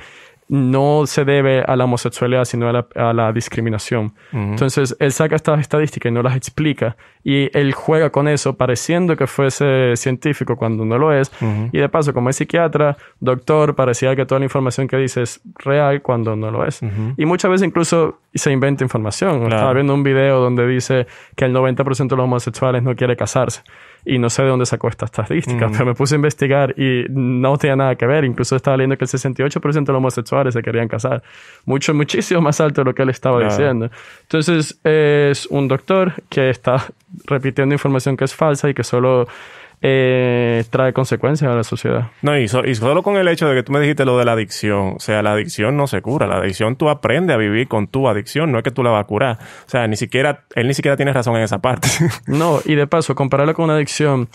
no se debe a la homosexualidad, sino a la, discriminación. Entonces, él saca estas estadísticas y no las explica. Y él juega con eso, pareciendo que fuese científico cuando no lo es. Y de paso, como es psiquiatra, doctor, parecía que toda la información que dice es real cuando no lo es. Y muchas veces incluso se inventa información. Estaba viendo un video donde dice que el 90% de los homosexuales no quiere casarse. Y no sé de dónde sacó esta estadística, mm. pero me puse a investigar y no tenía nada que ver. Incluso estaba leyendo que el 68% de los homosexuales se querían casar. Mucho, muchísimo más alto de lo que él estaba diciendo. Entonces, es un doctor que está repitiendo información que es falsa y que solo eh, trae consecuencias a la sociedad. No, y, solo con el hecho de que tú me dijiste lo de la adicción, o sea, la adicción no se cura, la adicción tú aprendes a vivir con tu adicción, no es que tú la vas a curar, o sea, ni siquiera, él ni siquiera tiene razón en esa parte. no, y de paso, compararlo con una adicción,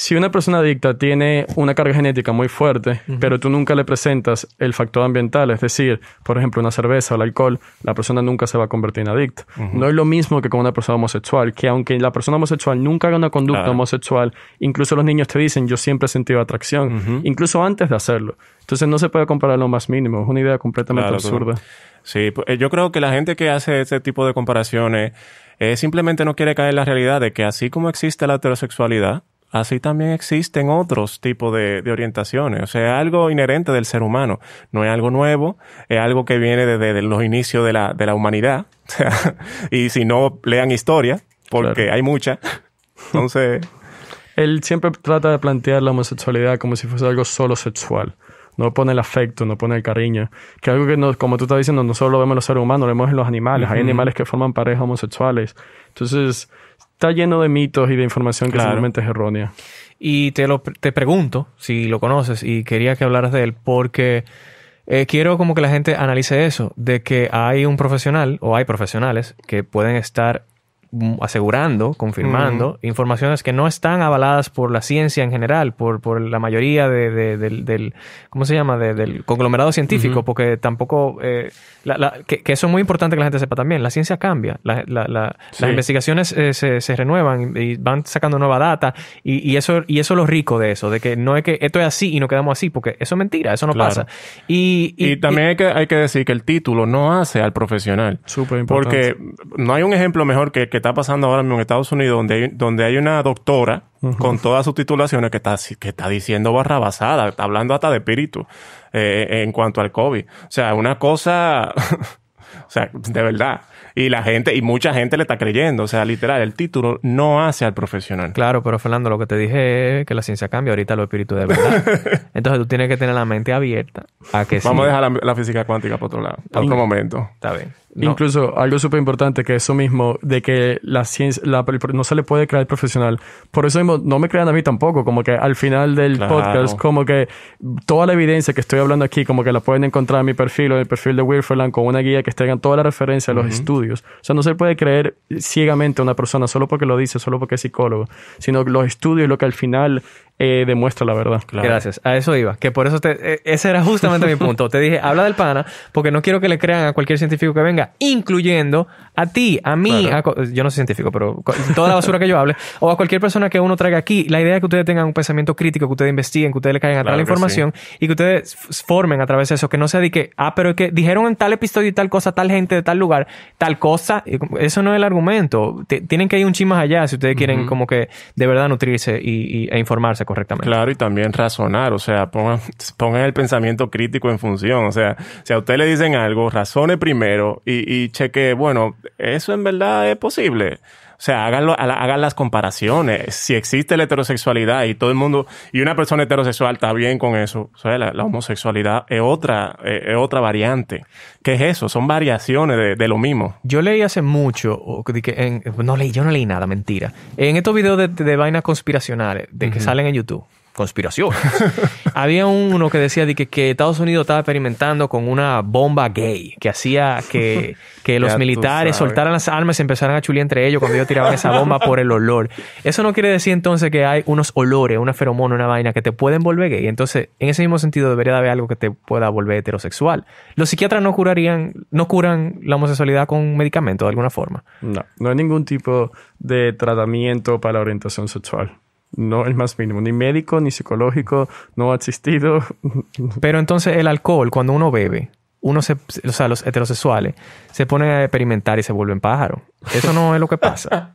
si una persona adicta tiene una carga genética muy fuerte, pero tú nunca le presentas el factor ambiental, es decir, por ejemplo, una cerveza o el alcohol, la persona nunca se va a convertir en adicta. No es lo mismo que con una persona homosexual, que aunque la persona homosexual nunca haga una conducta homosexual, incluso los niños te dicen, yo siempre he sentido atracción, incluso antes de hacerlo. Entonces no se puede comparar lo más mínimo, es una idea completamente absurda. Sí, pues, eh, yo creo que la gente que hace este tipo de comparaciones eh, simplemente no quiere caer en la realidad de que así como existe la heterosexualidad, así también existen otros tipos de, orientaciones. O sea, algo inherente del ser humano. No es algo nuevo, es algo que viene desde los inicios de la, de la humanidad. y si no, lean historia, porque hay mucha. Entonces. Él siempre trata de plantear la homosexualidad como si fuese algo solo sexual no pone el afecto, no pone el cariño. Que algo que, como tú estás diciendo, no solo lo vemos en los seres humanos, lo vemos en los animales. Hay animales que forman parejas homosexuales. Entonces, está lleno de mitos y de información que realmente es errónea. Y te, lo, te pregunto, si lo conoces, y quería que hablaras de él, porque eh, quiero como que la gente analice eso, de que hay un profesional o hay profesionales que pueden estar Mm, asegurando, confirmando, informaciones que no están avaladas por la ciencia en general, por, por la mayoría de, del, ¿cómo se llama?, del conglomerado científico, porque tampoco, eh, que, eso es muy importante que la gente sepa también, la ciencia cambia, las investigaciones eh, se, se, renuevan y van sacando nueva data, y, eso, y eso es lo rico de eso, de que no es que esto es así y no quedamos así, porque eso es mentira, eso no pasa. Y, también hay, que, hay que decir que el título no hace al profesional. Súper Porque no hay un ejemplo mejor que está pasando ahora mismo en Estados Unidos, donde hay, donde hay una doctora con todas sus titulaciones que está, que está diciendo barrabasada, está hablando hasta de espíritu eh, en cuanto al COVID. O sea, una cosa, o sea, de verdad. Y la gente, y mucha gente le está creyendo. O sea, literal, el título no hace al profesional. Claro, pero Fernando, lo que te dije es que la ciencia cambia, ahorita lo espíritu de verdad. Entonces tú tienes que tener la mente abierta a que Vamos a dejar la, física cuántica por otro lado, por otro momento. Está bien. Incluso algo súper importante que eso mismo, de que la ciencia, no se le puede creer profesional. Por eso mismo, no me crean a mí tampoco, como que al final del podcast, como que toda la evidencia que estoy hablando aquí, como que la pueden encontrar en mi perfil o en el perfil de Wilferland con una guía que tengan toda la referencia a los estudios. O sea, no se puede creer ciegamente a una persona solo porque lo dice, solo porque es psicólogo, sino los estudios, lo que al final eh, la verdad. Gracias. A eso iba. Que por eso eh, ese era justamente mi punto. Te dije, habla del pana, porque no quiero que le crean a cualquier científico que venga, incluyendo a ti, a mí, yo no soy científico, pero toda la basura que yo hable, o a cualquier persona que uno traiga aquí. La idea es que ustedes tengan un pensamiento crítico, que ustedes investiguen, que ustedes le caigan a tal información y que ustedes formen a través de eso, que no se de ah, pero es que dijeron en tal episodio y tal cosa, tal gente de tal lugar, tal cosa. Eso no es el argumento. tienen que ir un ching más allá si ustedes quieren como que de verdad nutrirse y e informarse correctamente. Claro, y también razonar, o sea, pongan, el pensamiento crítico en función, o sea, si a usted le dicen algo, razone primero y, y cheque, bueno, eso en verdad es posible. O sea, hagan, hagan las comparaciones. Si existe la heterosexualidad y todo el mundo, y una persona heterosexual está bien con eso, o la, homosexualidad es otra, es otra variante. ¿Qué es eso? Son variaciones de, lo mismo. Yo leí hace mucho, no leí, yo no leí nada, mentira. En estos videos de, vainas conspiracionales, de que salen en YouTube, conspiración. Había uno que decía que, Estados Unidos estaba experimentando con una bomba gay que hacía que, que los militares soltaran las armas y empezaran a chulir entre ellos cuando ellos tiraban esa bomba por el olor. Eso no quiere decir entonces que hay unos olores, una feromona, una vaina que te pueden volver gay. Entonces, en ese mismo sentido, debería haber algo que te pueda volver heterosexual. Los psiquiatras no curarían, no curan la homosexualidad con medicamentos de alguna forma. No, no hay ningún tipo de tratamiento para la orientación sexual. No el más mínimo, ni médico, ni psicológico, no ha existido. Pero entonces el alcohol, cuando uno bebe, uno se, o sea, los heterosexuales se ponen a experimentar y se vuelven pájaros. Eso no es lo que pasa.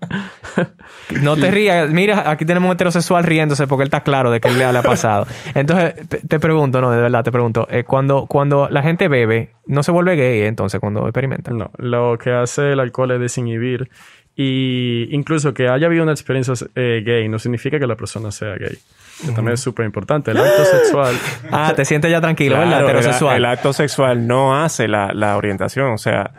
No te rías. Mira, aquí tenemos un heterosexual riéndose porque él está claro de que le ha pasado. Entonces, te pregunto, no, de verdad, te pregunto, eh, cuando, cuando la gente bebe, ¿no se vuelve gay eh, entonces cuando experimenta? No, lo que hace el alcohol es desinhibir y incluso que haya habido una experiencia eh, gay no significa que la persona sea gay. también es súper importante. El acto sexual. Ah, te sientes ya tranquilo, ¿verdad? El, acto sexual no hace la, orientación. O sea,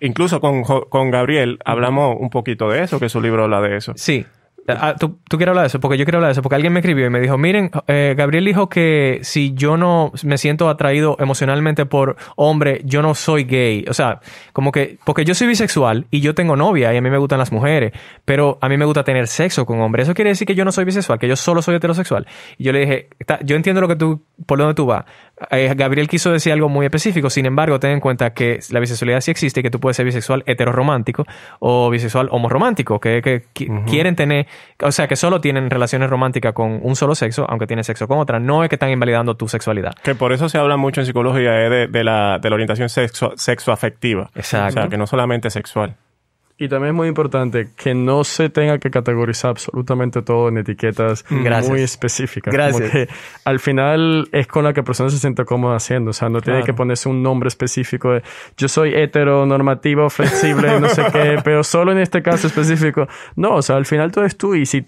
incluso con, con Gabriel hablamos un poquito de eso, que su libro habla de eso. Sí. Ah, ah, tú, tú quieres hablar de eso, porque yo quiero hablar de eso, porque alguien me escribió y me dijo, miren, eh, Gabriel dijo que si yo no me siento atraído emocionalmente por hombre, yo no soy gay. O sea, como que, porque yo soy bisexual y yo tengo novia y a mí me gustan las mujeres, pero a mí me gusta tener sexo con hombres. Eso quiere decir que yo no soy bisexual, que yo solo soy heterosexual. Y yo le dije, yo entiendo lo que tú, por dónde tú vas, eh, Gabriel quiso decir algo muy específico, sin embargo, ten en cuenta que la bisexualidad sí existe y que tú puedes ser bisexual heteroromántico o bisexual homorromántico, que, que quieren tener, o sea, que solo tienen relaciones románticas con un solo sexo, aunque tienen sexo con otra, no es que están invalidando tu sexualidad. Que por eso se habla mucho en psicología eh, de, la, orientación sexo, sexoafectiva. Exacto. O sea, que no solamente sexual. Y también es muy importante que no se tenga que categorizar absolutamente todo en etiquetas mm. muy específicas. Gracias. al final es con la que la persona se siente cómoda haciendo. O sea, no tiene que ponerse un nombre específico de yo soy normativo, flexible, no sé qué, pero solo en este caso específico. No, o sea, al final todo es tú y si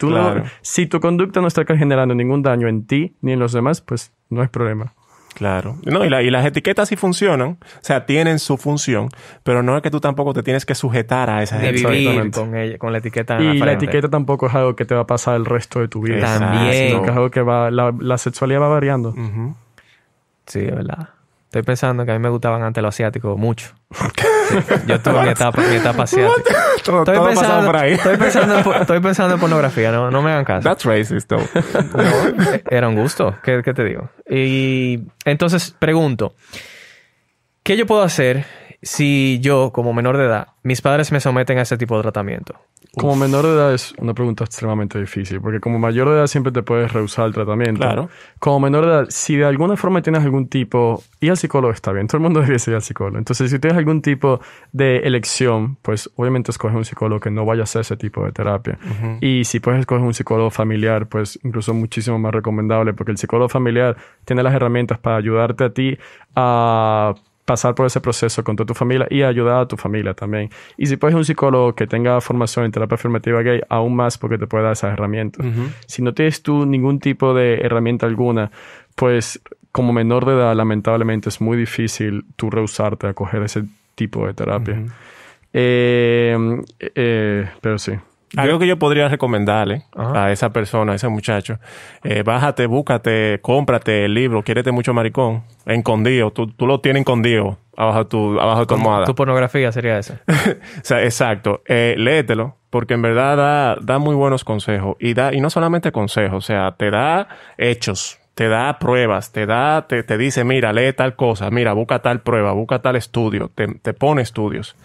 si tu conducta no está generando ningún daño en ti ni en los demás, pues no es problema. Claro. No, y, las etiquetas sí funcionan, o sea, tienen su función, pero no es que tú tampoco te tienes que sujetar a esa etiquetas con, con la etiqueta. Y la, etiqueta tampoco es algo que te va a pasar el resto de tu vida. También. es que la, sexualidad va variando. Sí, verdad. Estoy pensando que a mí me gustaban antes los asiáticos mucho. yo tuve mi etapa, asiática. Todo, estoy, pensando, por ahí. estoy, pensando, en, pornografía, no, no me hagan caso. That's racist, though. E-, era un gusto, ¿Qué, ¿qué, te digo? Y entonces pregunto, ¿qué yo puedo hacer si yo, como menor de edad, mis padres me someten a ese tipo de tratamiento? Como menor de edad es una pregunta extremadamente difícil, porque como mayor de edad siempre te puedes rehusar el tratamiento. Claro. Como menor de edad, si de alguna forma tienes algún tipo, y al psicólogo está bien, todo el mundo debería ir al psicólogo. Entonces, si tienes algún tipo de elección, pues obviamente escoges un psicólogo que no vaya a hacer ese tipo de terapia. Y si puedes escoger un psicólogo familiar, pues incluso muchísimo más recomendable, porque el psicólogo familiar tiene las herramientas para ayudarte a ti a pasar por ese proceso con toda tu familia y ayudar a tu familia también. Y si puedes un psicólogo que tenga formación en terapia afirmativa gay, aún más porque te puede dar esas herramientas. Si no tienes tú ningún tipo de herramienta alguna, pues como menor de edad, lamentablemente es muy difícil tú rehusarte a coger ese tipo de terapia. eh, eh, pero sí. Algo que yo podría recomendarle a esa persona, a ese muchacho, eh, bájate, búscate, cómprate el libro, quiérete mucho maricón, en tú, tú lo tienes escondido abajo tu, abajo tu almohada. Tu pornografía sería esa. o sea, exacto. Eh, léetelo, porque en verdad da, muy buenos consejos. Y da, y no solamente consejos, o sea, te da hechos, te da pruebas, te da, te, dice, mira, lee tal cosa, mira, busca tal prueba, busca tal estudio, te, pone estudios.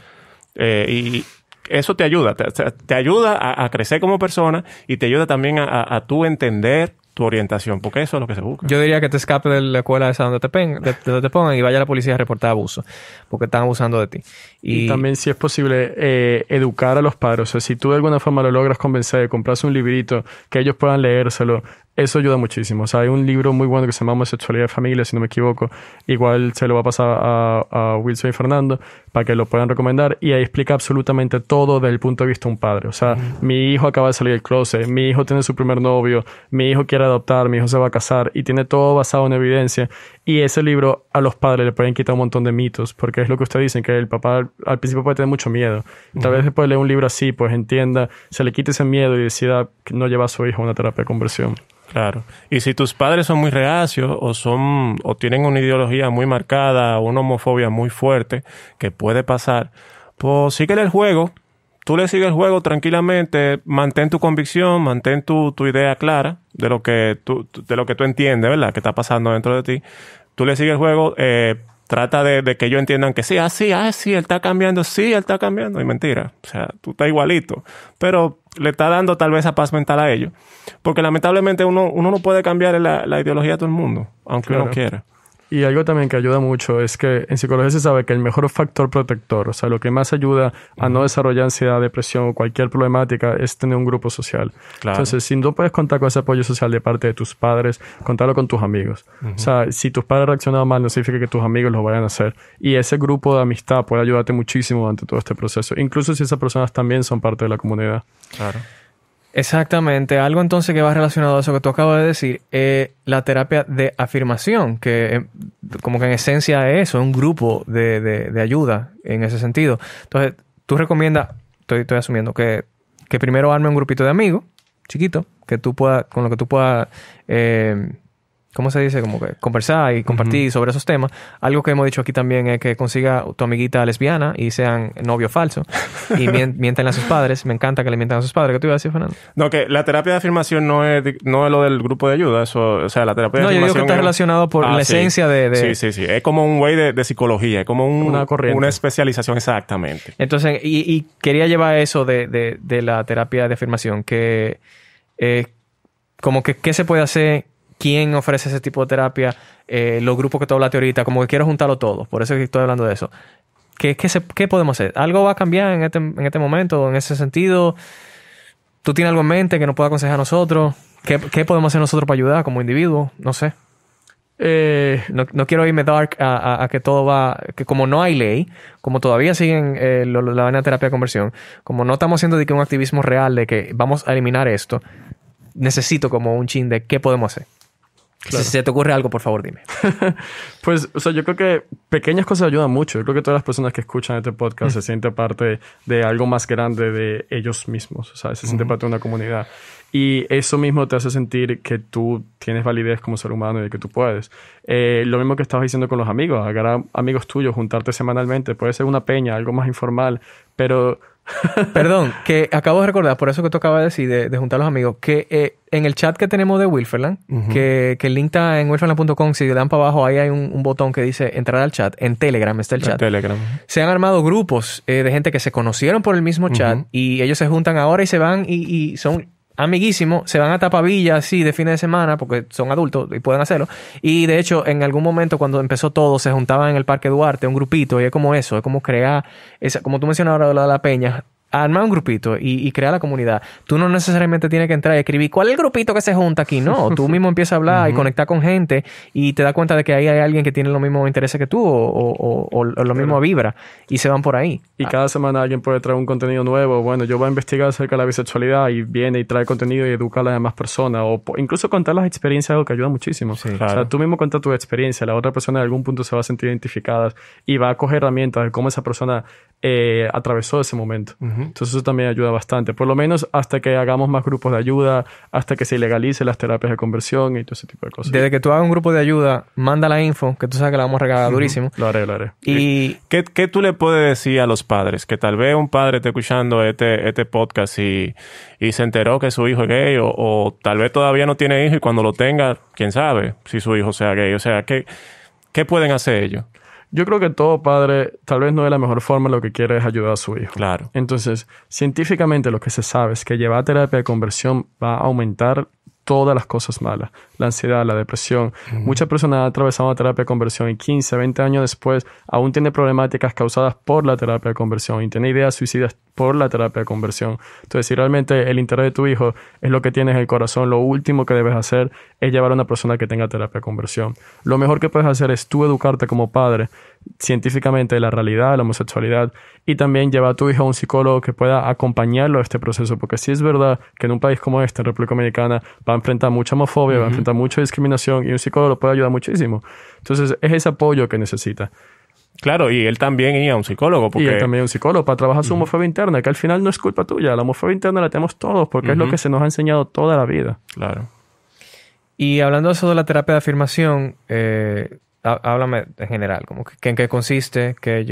Eh, y eso te ayuda, te, ayuda a, crecer como persona y te ayuda también a, tú entender tu orientación, porque eso es lo que se busca. Yo diría que te escape de la escuela esa donde te, te pongan y vaya a la policía a reportar abuso, porque están abusando de ti. Y, también, si es posible, eh, educar a los padres. O sea, si tú de alguna forma lo logras convencer de comprarse un librito, que ellos puedan leérselo, eso ayuda muchísimo. O sea, hay un libro muy bueno que se llama Homosexualidad de Familia, si no me equivoco. Igual se lo va a pasar a, Wilson y Fernando para que lo puedan recomendar. Y ahí explica absolutamente todo desde el punto de vista de un padre. O sea, mi hijo acaba de salir del closet, mi hijo tiene su primer novio, mi hijo quiere adoptar, mi hijo se va a casar y tiene todo basado en evidencia. Y ese libro a los padres le pueden quitar un montón de mitos, porque es lo que ustedes dicen, que el papá al, principio puede tener mucho miedo. Tal vez después de leer un libro así, pues entienda, se le quite ese miedo y decida no llevar a su hijo a una terapia de conversión. Claro. Y si tus padres son muy reacios o son o tienen una ideología muy marcada, una homofobia muy fuerte que puede pasar, pues síguele el juego. Tú le sigues el juego tranquilamente, mantén tu convicción, mantén tu, idea clara de lo que tú de lo que tú entiendes, ¿verdad? Que está pasando dentro de ti. Tú le sigues el juego, eh, trata de, que ellos entiendan que sí, así, ah, sí, ah, sí, él está cambiando, sí, él está cambiando. Y mentira, o sea, tú estás igualito. Pero le está dando tal vez esa paz mental a ellos. Porque lamentablemente uno, uno no puede cambiar la, ideología de todo el mundo, aunque uno quiera. Y algo también que ayuda mucho es que en psicología se sabe que el mejor factor protector, o sea, lo que más ayuda a no desarrollar ansiedad, depresión o cualquier problemática es tener un grupo social. Entonces, si no puedes contar con ese apoyo social de parte de tus padres, contarlo con tus amigos. O sea, si tus padres reaccionado mal, no significa que tus amigos lo vayan a hacer. Y ese grupo de amistad puede ayudarte muchísimo durante todo este proceso, incluso si esas personas también son parte de la comunidad. Claro. Exactamente, algo entonces que va relacionado a eso que tú acabas de decir, eh, la terapia de afirmación, que eh, como que en esencia es eso, un grupo de, de, ayuda en ese sentido. Entonces, tú recomiendas, estoy, estoy asumiendo, que, que primero arme un grupito de amigos, chiquito, que tú puedas, con lo que tú puedas eh, ¿cómo se dice? Como conversar y compartir sobre esos temas. Algo que hemos dicho aquí también es que consiga tu amiguita lesbiana y sean novio falso y mienten a sus padres. Me encanta que le mientan a sus padres. ¿Qué te iba a decir, Fernando? No, que la terapia de afirmación no es, no lo del grupo de ayuda. o sea, la terapia de afirmación... No, yo digo que está relacionado por ah, la esencia de, Sí, sí, sí. Es como un güey de, psicología. Es como una, una especialización exactamente. Entonces, y, quería llevar eso de, la terapia de afirmación, que... Eh, como que qué se puede hacer quién ofrece ese tipo de terapia, eh, los grupos que tú hablaste ahorita, como que quiero juntarlo todo, por eso que estoy hablando de eso. ¿Qué, podemos hacer? ¿Algo va a cambiar en este, en este momento, en ese sentido? ¿Tú tienes algo en mente que nos pueda aconsejar a nosotros? ¿Qué, podemos hacer nosotros para ayudar como individuo? No sé. Eh, no, quiero irme dark a, que todo va, que como no hay ley, como todavía siguen eh, la vaina de terapia de conversión, como no estamos haciendo de que un activismo real de que vamos a eliminar esto, necesito como un chin de qué podemos hacer. Si se te ocurre algo, por favor, dime. pues, o sea, yo creo que pequeñas cosas ayudan mucho. Yo creo que todas las personas que escuchan este podcast se mm. sienten parte de algo más grande de ellos mismos, o sea, se sienten parte de una comunidad. Y eso mismo te hace sentir que tú tienes validez como ser humano y que tú puedes. Eh, lo mismo que estabas diciendo con los amigos, agarrar amigos tuyos, juntarte semanalmente, puede ser una peña, algo más informal, pero Perdón, que acabo de recordar, por eso que tú acabas de decir, de, juntar a los amigos, que eh, en el chat que tenemos de Wilferland, que, el link está en wilferland.com, si le dan para abajo, ahí hay un, botón que dice entrar al chat, en Telegram está el chat. En Telegram. Se han armado grupos eh, de gente que se conocieron por el mismo chat y ellos se juntan ahora y se van y son amiguísimos, se van a Tapavilla así de fines de semana porque son adultos y pueden hacerlo. Y de hecho, en algún momento cuando empezó todo, se juntaban en el Parque Duarte un grupito y es como eso, es como crear, esa, como tú mencionabas la de la peña, arma un grupito y, y, crea la comunidad. Tú no necesariamente tienes que entrar y escribir cuál es el grupito que se junta aquí. No, tú mismo empiezas a hablar y conectar con gente y te das cuenta de que ahí hay alguien que tiene los mismos intereses que tú o, o, o, vibra y se van por ahí. Y ah. cada semana alguien puede traer un contenido nuevo. Bueno, yo voy a investigar acerca de la bisexualidad y viene y trae contenido y educa a las demás personas o incluso contar las experiencias, algo que ayuda muchísimo. claro. O sea, tú mismo cuenta tu experiencia, la otra persona en algún punto se va a sentir identificada y va a coger herramientas de cómo esa persona eh, atravesó ese momento. Entonces eso también ayuda bastante, por lo menos hasta que hagamos más grupos de ayuda, hasta que se legalice las terapias de conversión y todo ese tipo de cosas. Desde que tú hagas un grupo de ayuda, manda la info, que tú sabes que la vamos a regalar durísimo. Lo haré, lo haré. ¿Y ¿Qué, qué tú le puedes decir a los padres? Que tal vez un padre esté escuchando este, este podcast y, se enteró que su hijo es gay o, tal vez todavía no tiene hijo y cuando lo tenga, quién sabe si su hijo sea gay. O sea, ¿qué, qué pueden hacer ellos? Yo creo que todo padre, tal vez no de la mejor forma, lo que quiere es ayudar a su hijo. Claro. Entonces, científicamente lo que se sabe es que llevar terapia de conversión va a aumentar todas las cosas malas, la ansiedad, la depresión. Muchas personas han atravesado una terapia de conversión y 15, 20 años después aún tiene problemáticas causadas por la terapia de conversión y tiene ideas suicidas por la terapia de conversión. Entonces, si realmente el interés de tu hijo es lo que tienes en el corazón, lo último que debes hacer es llevar a una persona que tenga terapia de conversión. Lo mejor que puedes hacer es tú educarte como padre científicamente de la realidad de la homosexualidad y también lleva a tu hijo a un psicólogo que pueda acompañarlo a este proceso, porque sí es verdad que en un país como este, en República Dominicana, va a enfrentar mucha homofobia, va a enfrentar mucha discriminación y un psicólogo lo puede ayudar muchísimo. Entonces es ese apoyo que necesita. Claro, y él también iba a un psicólogo. Porque... Y él también a un psicólogo para trabajar su homofobia interna, que al final no es culpa tuya. La homofobia interna la tenemos todos porque es lo que se nos ha enseñado toda la vida. Claro. Y hablando de eso de la terapia de afirmación, eh, háblame en general, como en qué consiste, qué,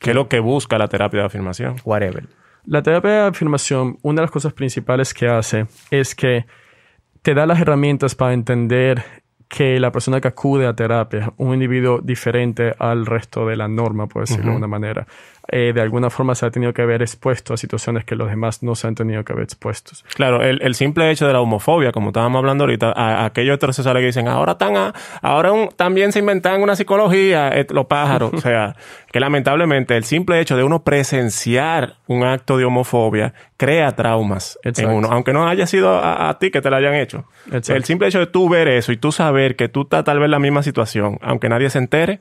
es lo que busca la terapia de afirmación. Whatever. La terapia de afirmación, una de las cosas principales que hace es que te da las herramientas para entender que la persona que acude a terapia un individuo diferente al resto de la norma, por decirlo de una manera. Eh, de alguna forma se ha tenido que haber expuesto a situaciones que los demás no se han tenido que haber expuestos. Claro, el, simple hecho de la homofobia, como estábamos hablando ahorita, a, a aquellos que dicen, ahora tan ahora también se inventan una psicología, los pájaros. o sea, que lamentablemente el simple hecho de uno presenciar un acto de homofobia crea traumas en uno, aunque no haya sido a, ti que te lo hayan hecho. El simple hecho de tú ver eso y tú saber que tú estás tal vez en la misma situación, aunque nadie se entere,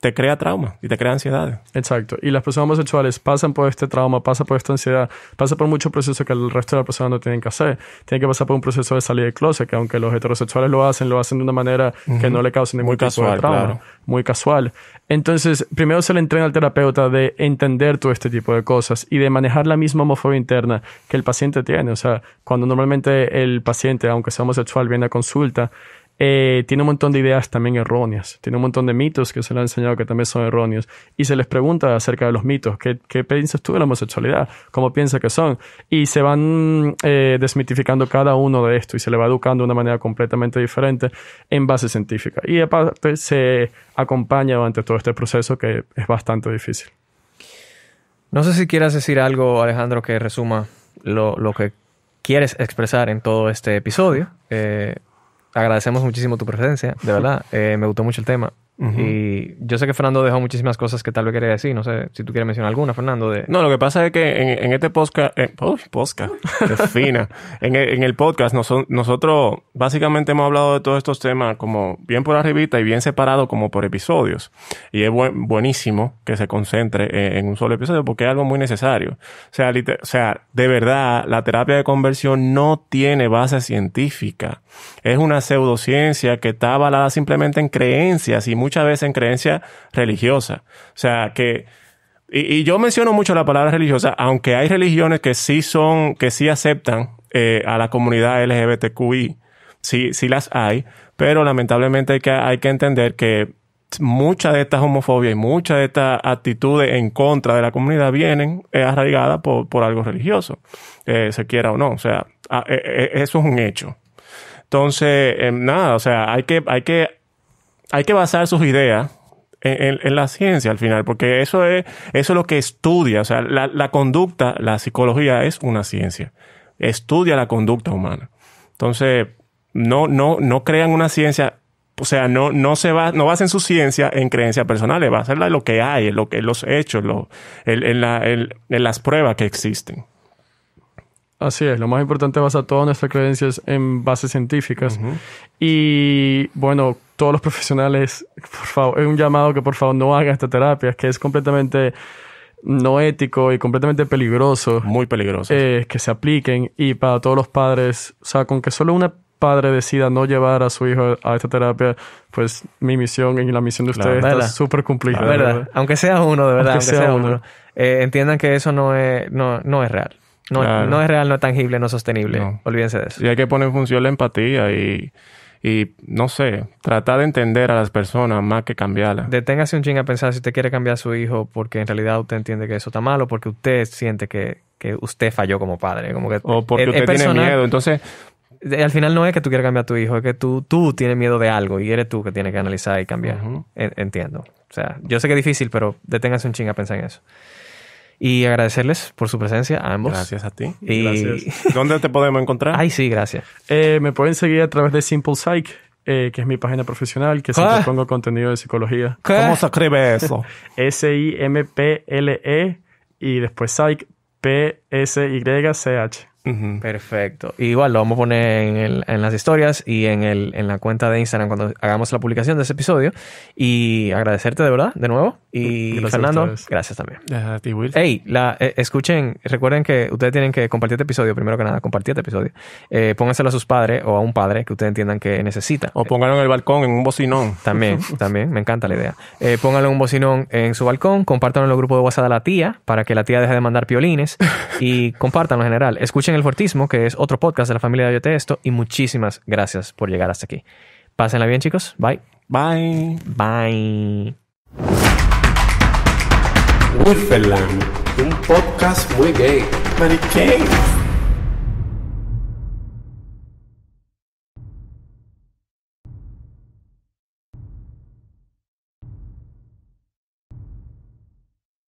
te crea trauma y te crea ansiedad. Exacto. Y las personas homosexuales pasan por este trauma, pasan por esta ansiedad, pasan por muchos procesos que el resto de las personas no tienen que hacer. Tienen que pasar por un proceso de salir de closet, que aunque los heterosexuales lo hacen, lo hacen de una manera que no le causa ningún Muy casual, trauma. Muy casual. Entonces, primero se le entrena al terapeuta de entender todo este tipo de cosas y de manejar la misma homofobia interna que el paciente tiene. O sea, cuando normalmente el paciente, aunque sea homosexual, viene a consulta, eh, tiene un montón de ideas también erróneas, tiene un montón de mitos que se le han enseñado que también son erróneos, y se les pregunta acerca de los mitos, ¿qué, piensas tú de la homosexualidad? ¿Cómo piensas que son? Y se van eh, desmitificando cada uno de esto y se le va educando de una manera completamente diferente en base científica. Y aparte se acompaña durante todo este proceso que es bastante difícil. No sé si quieras decir algo, Alejandro, que resuma lo, que quieres expresar en todo este episodio. Eh, agradecemos muchísimo tu presencia, de verdad. Eh, me gustó mucho el tema. Y yo sé que Fernando dejó muchísimas cosas que tal vez quería decir. No sé si tú quieres mencionar alguna, Fernando. De... No, lo que pasa es que en, este podcast... Eh, podcast. fina. En, en, el podcast nosotros básicamente hemos hablado de todos estos temas como bien por arribita y bien separado como por episodios. Y es buenísimo que se concentre en, un solo episodio porque es algo muy necesario. O sea, o sea, de verdad, la terapia de conversión no tiene base científica. Es una pseudociencia que está avalada simplemente en creencias y muchas muchas veces en creencia religiosa. O sea, que... Y, yo menciono mucho la palabra religiosa, aunque hay religiones que sí son, que sí aceptan eh, a la comunidad LGBTQI, sí, sí las hay, pero lamentablemente hay que, hay que entender que mucha de esta homofobia y muchas de estas actitudes en contra de la comunidad vienen eh, arraigadas por, algo religioso, eh, se quiera o no. O sea, ah, eso es un hecho. Entonces, em, nada, o sea, hay que, hay que hay que basar sus ideas en, la ciencia al final, porque eso es, eso lo que estudia. O sea, la, conducta, la psicología es una ciencia. Estudia la conducta humana. Entonces, no, no, no crean una ciencia. O sea, no, no se basen su ciencia en creencias personales, basenla en lo que hay, en, lo que, los hechos, en, las pruebas que existen. Así es, lo más importante es basar todas nuestras creencias en bases científicas. Y bueno, todos los profesionales, por favor, es un llamado que por favor no hagan esta terapia, que es completamente no ético y completamente peligroso. Muy peligroso. Eh, que se apliquen y para todos los padres, o sea, con que solo una padre decida no llevar a su hijo a esta terapia, pues mi misión y la misión de ustedes está súper cumplida. Aunque sea uno, de verdad, eh, entiendan que eso no es, no, no es real. No, no, es real, no es tangible, no es sostenible. Olvídense de eso. Y hay que poner en función la empatía y y no sé, tratar de entender a las personas más que cambiarlas. Deténgase un ching a pensar si usted quiere cambiar a su hijo porque en realidad usted entiende que eso está malo, porque usted siente que, que usted falló como padre. Como que o porque usted tiene miedo. Entonces. Al final no es que tú quieras cambiar a tu hijo, es que tú, tú tienes miedo de algo y eres tú que tienes que analizar y cambiar. Entiendo. O sea, yo sé que es difícil, pero deténgase un ching a pensar en eso. Y agradecerles por su presencia a ambos. Gracias a ti. Y... ¿Dónde te podemos encontrar? Ay, sí, gracias. Eh, me pueden seguir a través de Simple Psych, eh, que es mi página profesional, que siempre pongo contenido de psicología. ¿Cómo se escribe eso? S-I-M-P-L-E y después Psych, P-S-Y-C-H. Perfecto. igual lo vamos a poner en, en las historias y en, el, en, la cuenta de Instagram cuando hagamos la publicación de ese episodio. Y agradecerte de verdad, de nuevo. Y Fernando, gracias también. a ti, Will. Hey, la, eh, escuchen, recuerden que ustedes tienen que compartir este episodio, primero que nada, compartir este episodio. Eh, pónganselo a sus padres o a un padre que ustedes entiendan que necesita. O pónganlo en el balcón, en un bocinón. También, también, me encanta la idea. Eh, pónganlo en un bocinón en su balcón, compártanlo en los grupos de WhatsApp de la tía para que la tía deje de mandar piolines y compártanlo en general. Escuchen en El Fortismo, que es otro podcast de la familia de Ayote Esto, y muchísimas gracias por llegar hasta aquí. Pásenla bien, chicos. Bye. Bye. Bye. Wifferland, un podcast muy gay.